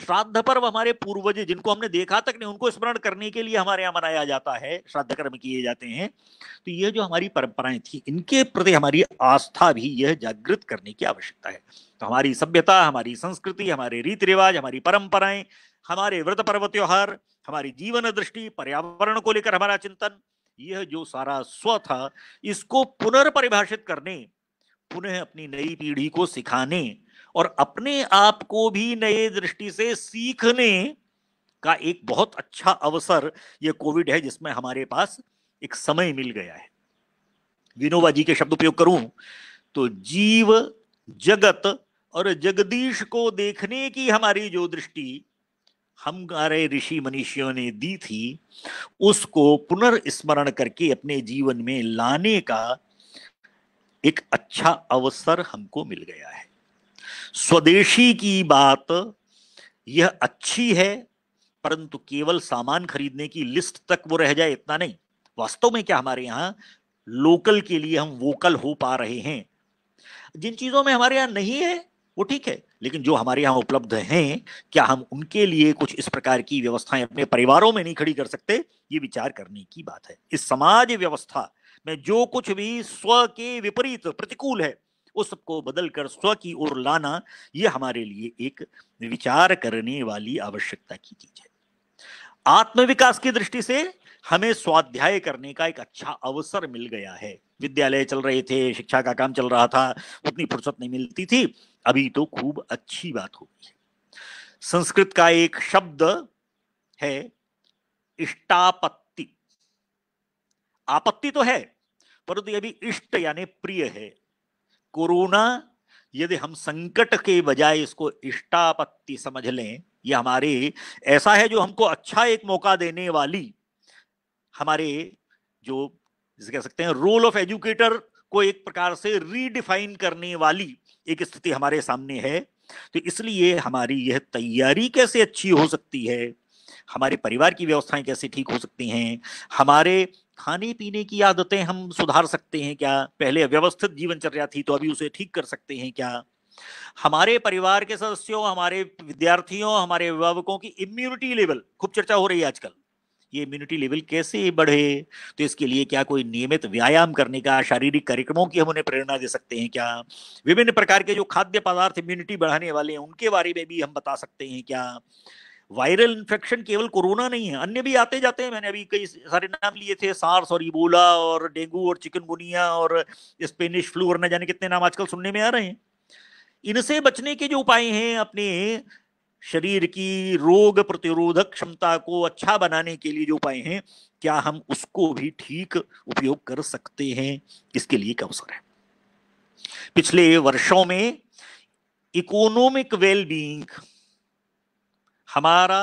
B: श्राद्ध पर्व हमारे पूर्वज जिनको हमने देखा तक नहीं उनको स्मरण करने के लिए हमारे यहाँ मनाया जाता है श्राद्ध कर्म किए जाते हैं तो यह जो हमारी परंपराएं थी इनके प्रति हमारी आस्था भी यह जागृत करने की आवश्यकता है तो हमारी सभ्यता हमारी संस्कृति हमारे रीति रिवाज हमारी परंपराएं हमारे व्रत पर्व त्योहार हमारी जीवन दृष्टि पर्यावरण को लेकर हमारा चिंतन यह जो सारा स्व था इसको पुनर्परिभाषित करने पुनः अपनी नई पीढ़ी को सिखाने और अपने आप को भी नए दृष्टि से सीखने का एक बहुत अच्छा अवसर यह कोविड है जिसमें हमारे पास एक समय मिल गया है विनोबा जी के शब्द उपयोग करूं तो जीव जगत और जगदीश को देखने की हमारी जो दृष्टि गारे ऋषि मनीषियों ने दी थी उसको पुनर्स्मरण करके अपने जीवन में लाने का एक अच्छा अवसर हमको मिल गया है स्वदेशी की बात यह अच्छी है परंतु केवल सामान खरीदने की लिस्ट तक वो रह जाए इतना नहीं वास्तव में क्या हमारे यहाँ लोकल के लिए हम वोकल हो पा रहे हैं जिन चीजों में हमारे यहाँ नहीं है वो ठीक है लेकिन जो हमारे यहाँ उपलब्ध हैं क्या हम उनके लिए कुछ इस प्रकार की व्यवस्थाएं अपने परिवारों में नहीं खड़ी कर सकते ये विचार करने की बात है इस समाज व्यवस्था में जो कुछ भी स्व के विपरीत प्रतिकूल है उस सबको बदल कर स्व की ओर लाना ये हमारे लिए एक विचार करने वाली आवश्यकता की चीज है आत्मविकास की दृष्टि से हमें स्वाध्याय करने का एक अच्छा अवसर मिल गया है विद्यालय चल रहे थे शिक्षा का काम चल रहा था उतनी फुर्सत नहीं मिलती थी अभी तो खूब अच्छी बात हो गई संस्कृत का एक शब्द है इष्टापत्ति आपत्ति तो है परंतु यह भी इष्ट यानी प्रिय है कोरोना यदि हम संकट के बजाय इसको इष्टापत्ति समझ लें यह हमारे ऐसा है जो हमको अच्छा एक मौका देने वाली हमारे जो जिसे कह सकते हैं रोल ऑफ एजुकेटर को एक प्रकार से रीडिफाइन करने वाली एक स्थिति हमारे सामने है तो इसलिए हमारी यह तैयारी कैसे अच्छी हो सकती है हमारे परिवार की व्यवस्थाएं कैसे ठीक हो सकती हैं हमारे खाने पीने की आदतें हम सुधार सकते हैं क्या पहले व्यवस्थित जीवनचर्या थी तो अभी उसे ठीक कर सकते हैं क्या हमारे परिवार के सदस्यों हमारे विद्यार्थियों हमारे अभिभावकों की इम्यूनिटी लेवल खूब चर्चा हो रही है आजकल ये इम्यूनिटी लेवल कैसे बढ़े तो इसके लिए क्या कोई नियमित व्यायाम करने का शारीरिक कार्यक्रमों की हम उन्हें प्रेरणा दे सकते हैं क्या विभिन्न प्रकार के जो खाद्य पदार्थ इम्यूनिटी बढ़ाने वाले हैं उनके बारे में भी हम बता सकते हैं क्या वायरल इन्फेक्शन केवल कोरोना नहीं है अन्य भी आते जाते हैं मैंने अभी कई सारे नाम लिए थे सार्स और इबोला और डेंगू और चिकनगुनिया और स्पेनिश फ्लू और न जाने कितने नाम आजकल सुनने में आ रहे हैं इनसे बचने के जो उपाय हैं अपने शरीर की रोग प्रतिरोधक क्षमता को अच्छा बनाने के लिए जो उपाय हैं क्या हम उसको भी ठीक उपयोग कर सकते हैं इसके लिए एक अवसर है पिछले वर्षों में इकोनॉमिक वेलबींग हमारा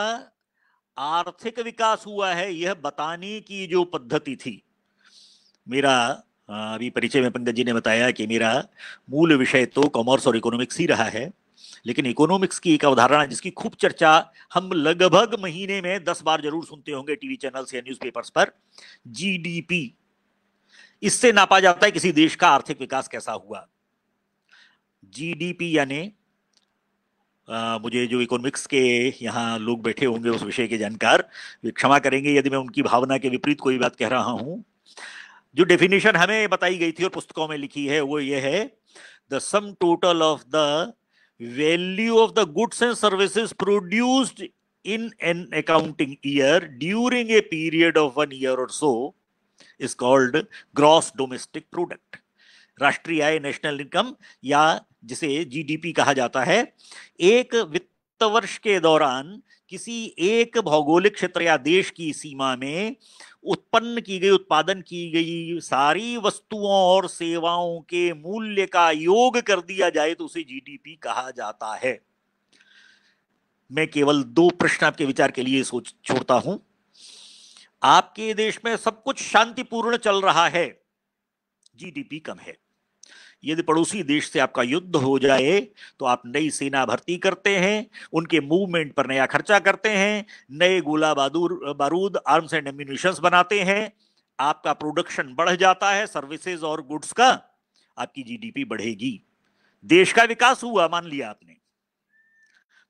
B: आर्थिक विकास हुआ है यह बताने की जो पद्धति थी मेरा अभी परिचय में पंकज जी ने बताया कि मेरा मूल विषय तो कॉमर्स और इकोनॉमिक्स ही रहा है लेकिन इकोनॉमिक्स की एक अवधारणा जिसकी खूब चर्चा हम लगभग महीने में दस बार जरूर सुनते होंगे टीवी चैनल या न्यूज पर जीडीपी इससे नापा जाता है किसी देश का आर्थिक विकास कैसा हुआ जीडीपी यानी मुझे जो इकोनॉमिक्स के यहाँ लोग बैठे होंगे उस विषय के जानकार वे क्षमा करेंगे यदि मैं उनकी भावना के विपरीत कोई बात कह रहा हूं जो डेफिनेशन हमें बताई गई थी और पुस्तकों में लिखी है वो ये है the sum total of the value of the goods and services produced in an accounting year during a period of one year or so is called gross domestic product राष्ट्रीय आय नेशनल इनकम या जिसे GDP कहा जाता है एक वित्त वर्ष के दौरान किसी एक भौगोलिक क्षेत्र या देश की सीमा में उत्पन्न की गई उत्पादन की गई सारी वस्तुओं और सेवाओं के मूल्य का योग कर दिया जाए तो उसे जीडीपी कहा जाता है मैं केवल दो प्रश्न आपके विचार के लिए सोच छोड़ता हूं आपके देश में सब कुछ शांतिपूर्ण चल रहा है जीडीपी कम है यदि पड़ोसी देश से आपका युद्ध हो जाए तो आप नई सेना भर्ती करते हैं उनके मूवमेंट पर नया खर्चा करते हैं नए गोला बादूर बारूद आर्म्स एंड एम्यूनिशंस बनाते हैं आपका प्रोडक्शन बढ़ जाता है सर्विसेज और गुड्स का आपकी जीडीपी बढ़ेगी देश का विकास हुआ मान लिया आपने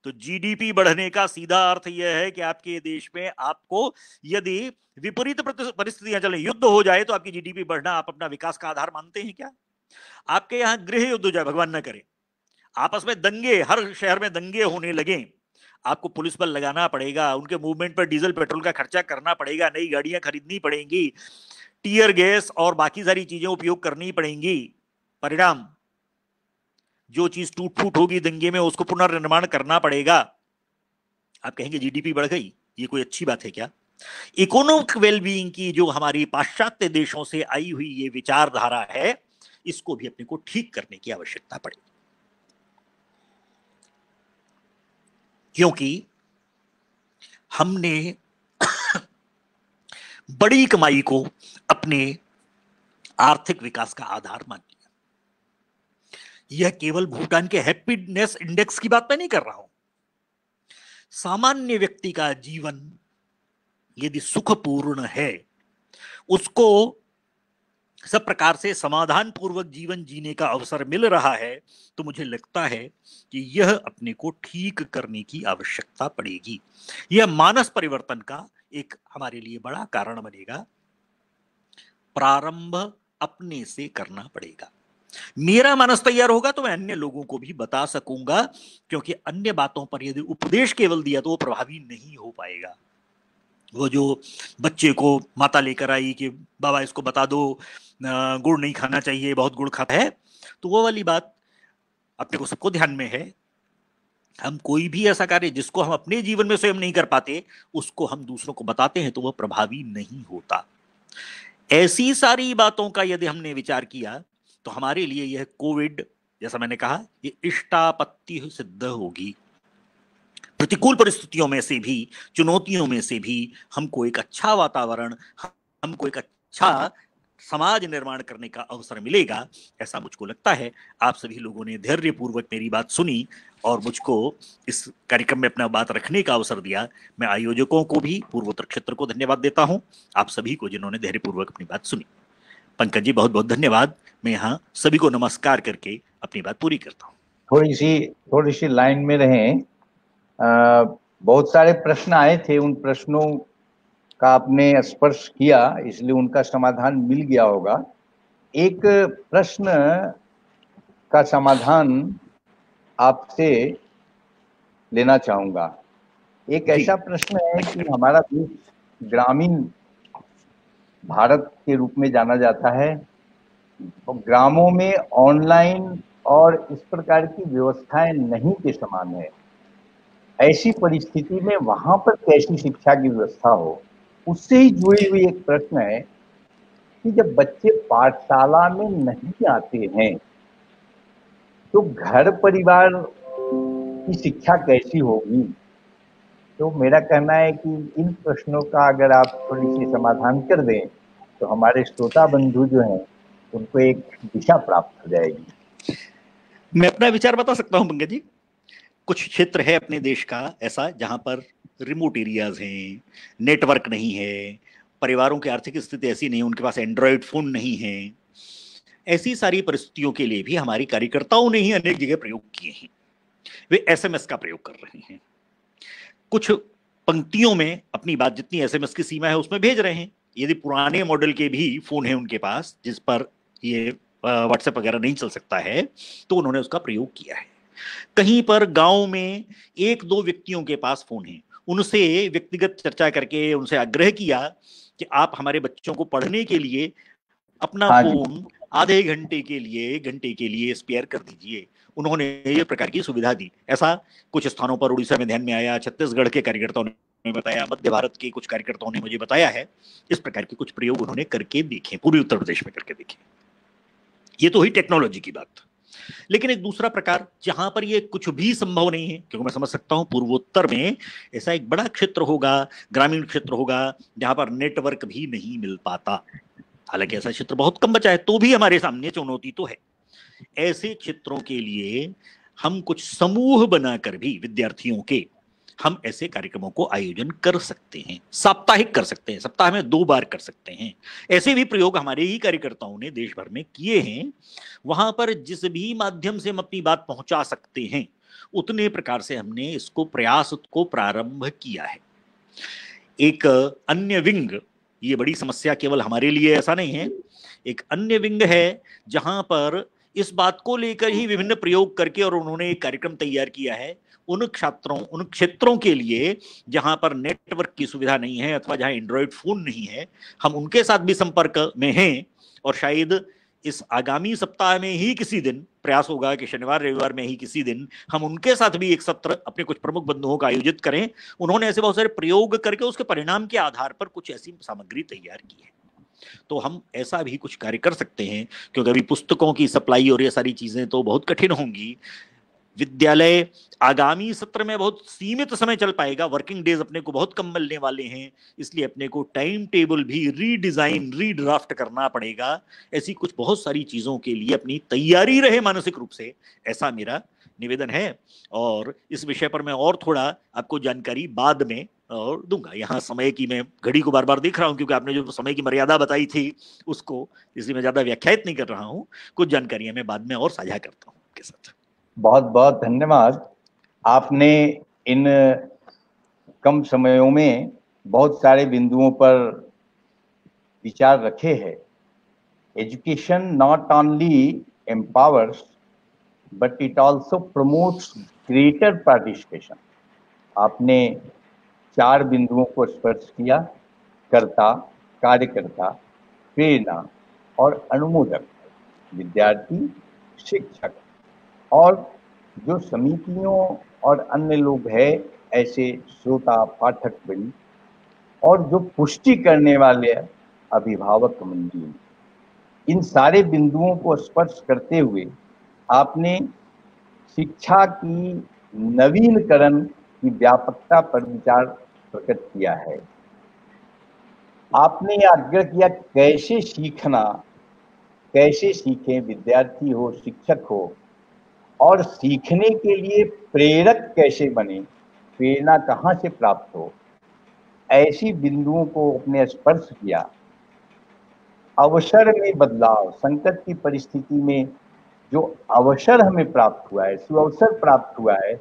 B: तो जीडीपी बढ़ने का सीधा अर्थ यह है कि आपके देश में आपको यदि विपरीत परिस्थितियां चले युद्ध हो जाए तो आपकी जीडीपी बढ़ना आप अपना विकास का आधार मानते हैं क्या आपके यहां गृह युद्ध हो जाए भगवान न करे आपस में दंगे हर शहर में दंगे होने लगे आपको पुलिस बल लगाना पड़ेगा उनके मूवमेंट पर डीजल पेट्रोल का खर्चा करना पड़ेगा नई गाड़ियां खरीदनी पड़ेंगी टीयर गैस और बाकी सारी चीजें उपयोग करनी पड़ेंगी परिणाम जो चीज टूट फूट होगी दंगे में उसको पुनर्निर्माण करना पड़ेगा आप कहेंगे जीडीपी बढ़ गई ये कोई अच्छी बात है क्या इकोनॉमिक वेलबींग की जो हमारी पाश्चात्य देशों से आई हुई ये विचारधारा है इसको भी अपने को ठीक करने की आवश्यकता पड़ेगी क्योंकि हमने बड़ी कमाई को अपने आर्थिक विकास का आधार मान लिया यह केवल भूटान के हैप्पीनेस इंडेक्स की बात मैं नहीं कर रहा हूं सामान्य व्यक्ति का जीवन यदि सुखपूर्ण है उसको सब प्रकार से समाधान पूर्वक जीवन जीने का अवसर मिल रहा है तो मुझे लगता है कि यह अपने को ठीक करने की आवश्यकता पड़ेगी यह मानस परिवर्तन का एक हमारे लिए बड़ा कारण बनेगा प्रारंभ अपने से करना पड़ेगा मेरा मानस तैयार होगा तो मैं अन्य लोगों को भी बता सकूंगा क्योंकि अन्य बातों पर यदि उपदेश केवल दिया तो वो प्रभावी नहीं हो पाएगा वो जो बच्चे को माता लेकर आई कि बाबा इसको बता दो गुड़ नहीं खाना चाहिए बहुत गुड़ खाता है तो वो वाली बात अपने को सबको ध्यान में है हम कोई भी ऐसा कार्य जिसको हम अपने जीवन में स्वयं नहीं कर पाते उसको हम दूसरों को बताते हैं तो वह प्रभावी नहीं होता ऐसी सारी बातों का यदि हमने विचार किया तो हमारे लिए यह कोविड जैसा मैंने कहा ये इष्टापत्ति सिद्ध होगी प्रतिकूल परिस्थितियों में से भी चुनौतियों में से भी हमको एक अच्छा वातावरण हमको एक अच्छा समाज निर्माण करने का अवसर मिलेगा ऐसा मुझको लगता है आप सभी लोगों ने धैर्य पूर्वक मेरी बात सुनी और मुझको इस कार्यक्रम में अपना बात रखने का अवसर दिया मैं आयोजकों को भी पूर्वोत्तर क्षेत्र को धन्यवाद देता हूं आप सभी को जिन्होंने धैर्य पूर्वक अपनी बात सुनी पंकज जी बहुत बहुत धन्यवाद मैं यहाँ सभी को नमस्कार
A: करके अपनी बात पूरी करता हूँ थोड़ी सी थोड़ी सी लाइन में रहे आ, बहुत सारे प्रश्न आए थे उन प्रश्नों का आपने स्पर्श किया इसलिए उनका समाधान मिल गया होगा एक प्रश्न का समाधान आपसे लेना चाहूंगा एक ऐसा प्रश्न है कि हमारा देश ग्रामीण भारत के रूप में जाना जाता है ग्रामों में ऑनलाइन और इस प्रकार की व्यवस्थाएं नहीं के समान है ऐसी परिस्थिति में वहां पर कैसी शिक्षा की व्यवस्था हो उससे ही जुड़ी हुई एक प्रश्न है कि जब बच्चे पाठशाला में नहीं आते हैं तो घर परिवार की शिक्षा कैसी होगी तो मेरा कहना है कि इन प्रश्नों का अगर आप थोड़ी सी समाधान कर दें तो हमारे श्रोता बंधु जो हैं उनको एक दिशा प्राप्त हो जाएगी
B: मैं अपना विचार बता सकता हूं पंकज जी कुछ क्षेत्र है अपने देश का ऐसा जहाँ पर रिमोट एरियाज हैं नेटवर्क नहीं है परिवारों की आर्थिक स्थिति ऐसी नहीं उनके पास एंड्रॉयड फ़ोन नहीं है ऐसी सारी परिस्थितियों के लिए भी हमारी कार्यकर्ताओं ने ही अनेक जगह प्रयोग किए हैं वे एसएमएस का प्रयोग कर रहे हैं कुछ पंक्तियों में अपनी बात जितनी एसएमएस की सीमा है उसमें भेज रहे हैं यदि पुराने मॉडल के भी फ़ोन हैं उनके पास जिस पर ये व्हाट्सएप वगैरह नहीं चल सकता है तो उन्होंने उसका प्रयोग किया है कहीं पर गांव में एक दो व्यक्तियों के पास फोन है उनसे व्यक्तिगत चर्चा करके उनसे आग्रह किया कि आप हमारे बच्चों को पढ़ने के लिए अपना हाँ फोन आधे घंटे के लिए घंटे के लिए स्पेयर कर दीजिए उन्होंने ये प्रकार की सुविधा दी ऐसा कुछ स्थानों पर उड़ीसा में ध्यान में आया छत्तीसगढ़ के कार्यकर्ताओं ने बताया मध्य भारत के कुछ कार्यकर्ताओं ने मुझे बताया है इस प्रकार के कुछ प्रयोग उन्होंने करके देखे पूरे उत्तर प्रदेश में करके देखे ये तो हुई टेक्नोलॉजी की बात लेकिन एक दूसरा प्रकार जहां पर ये कुछ भी संभव नहीं है क्योंकि मैं समझ सकता हूं पूर्वोत्तर में ऐसा एक बड़ा क्षेत्र होगा ग्रामीण क्षेत्र होगा जहां पर नेटवर्क भी नहीं मिल पाता हालांकि ऐसा क्षेत्र बहुत कम बचा है तो भी हमारे सामने चुनौती तो है ऐसे क्षेत्रों के लिए हम कुछ समूह बनाकर भी विद्यार्थियों के हम ऐसे कार्यक्रमों को आयोजन कर सकते हैं साप्ताहिक कर सकते हैं सप्ताह में दो बार कर सकते हैं ऐसे भी प्रयोग हमारे ही कार्यकर्ताओं ने देश भर में किए हैं वहां पर जिस भी माध्यम से हम अपनी बात पहुंचा सकते हैं उतने प्रकार से हमने इसको प्रयास को प्रारंभ किया है एक अन्य विंग ये बड़ी समस्या केवल हमारे लिए ऐसा नहीं है एक अन्य विंग है जहां पर इस बात को लेकर ही विभिन्न प्रयोग करके और उन्होंने एक कार्यक्रम तैयार किया है उन छात्रों उन क्षेत्रों के लिए जहां पर नेटवर्क की सुविधा नहीं है अथवा जहां एंड्रॉयड फोन नहीं है हम उनके साथ भी संपर्क में हैं और शायद इस आगामी सप्ताह में ही किसी दिन प्रयास होगा कि शनिवार रविवार में ही किसी दिन हम उनके साथ भी एक सत्र अपने कुछ प्रमुख बंधुओं का आयोजित करें उन्होंने ऐसे बहुत सारे प्रयोग करके उसके परिणाम के आधार पर कुछ ऐसी सामग्री तैयार की है तो हम ऐसा भी कुछ कार्य कर सकते हैं क्योंकि अभी पुस्तकों की सप्लाई और ये सारी चीज़ें तो बहुत कठिन होंगी विद्यालय आगामी सत्र में बहुत सीमित समय चल पाएगा वर्किंग डेज अपने को बहुत कम मिलने वाले हैं इसलिए अपने को टाइम टेबल भी रीडिजाइन रीड्राफ्ट करना पड़ेगा ऐसी कुछ बहुत सारी चीज़ों के लिए अपनी तैयारी रहे मानसिक रूप से ऐसा मेरा निवेदन है और इस विषय पर मैं और थोड़ा आपको जानकारी बाद में और दूंगा यहाँ समय की मैं घड़ी को बार बार देख रहा हूँ क्योंकि आपने जो समय की मर्यादा बताई थी उसको इसलिए मैं ज़्यादा व्याख्यात नहीं कर रहा हूँ कुछ जानकारियाँ मैं बाद में
A: और साझा करता हूँ आपके साथ बहुत बहुत धन्यवाद आपने इन कम समयों में बहुत सारे बिंदुओं पर विचार रखे हैं education not only empowers but it also promotes greater participation आपने चार बिंदुओं को स्पर्श किया कर्ता कार्यकर्ता प्रेरणा और अनुमोदक विद्यार्थी शिक्षक और जो समितियों और अन्य लोग है ऐसे श्रोता पाठक बनी और जो पुष्टि करने वाले अभिभावक मंदिर इन सारे बिंदुओं को स्पर्श करते हुए आपने शिक्षा की नवीनकरण की व्यापकता पर विचार प्रकट किया है आपने आग्रह किया कैसे सीखना कैसे सीखें विद्यार्थी हो शिक्षक हो और सीखने के लिए प्रेरक कैसे बने प्रेरणा कहाँ से प्राप्त हो ऐसी बिंदुओं को अपने स्पर्श किया अवसर में बदलाव संकट की परिस्थिति में जो अवसर हमें प्राप्त हुआ है सुअवसर प्राप्त हुआ है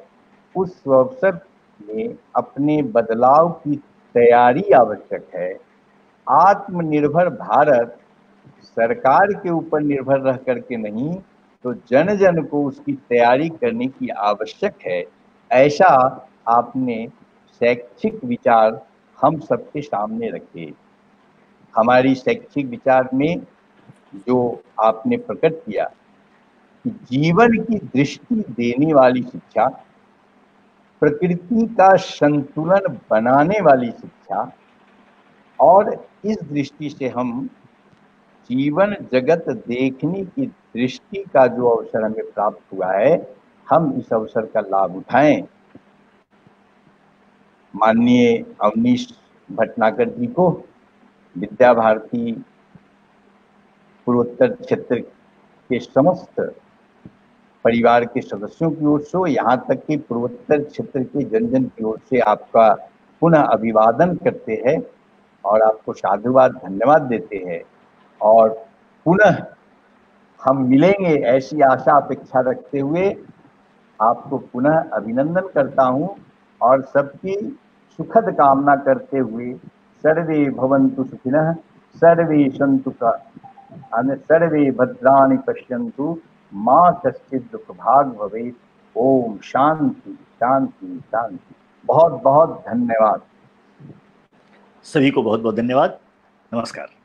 A: उस सुअवसर में अपने बदलाव की तैयारी आवश्यक है आत्मनिर्भर भारत सरकार के ऊपर निर्भर रह करके नहीं तो जन जन को उसकी तैयारी करने की आवश्यक है ऐसा आपने शैक्षिक विचार हम सबके सामने रखे हमारी शैक्षिक विचार में जो आपने प्रकट किया कि जीवन की दृष्टि देने वाली शिक्षा प्रकृति का संतुलन बनाने वाली शिक्षा और इस दृष्टि से हम जीवन जगत देखने की सृष्टि का जो अवसर हमें प्राप्त हुआ है हम इस अवसर का लाभ उठाएं माननीय अवनीश भटनागर जी को विद्या भारती पूर्वोत्तर क्षेत्र के समस्त परिवार के सदस्यों की ओर से यहाँ तक कि पूर्वोत्तर क्षेत्र के जन जन की ओर से आपका पुनः अभिवादन करते हैं और आपको साधुवाद धन्यवाद देते हैं और पुनः हम मिलेंगे ऐसी आशा अपेक्षा रखते हुए आपको पुनः अभिनंदन करता हूँ और सबकी सुखद कामना करते हुए सर्वे भवन्तु सुखिन सर्वे सन्तु का सर्वे भद्राणि पश्यन्तु माँ कश्चित दुख भाग भवे ओम शांति शांति शांति बहुत बहुत धन्यवाद
B: सभी को बहुत बहुत धन्यवाद नमस्कार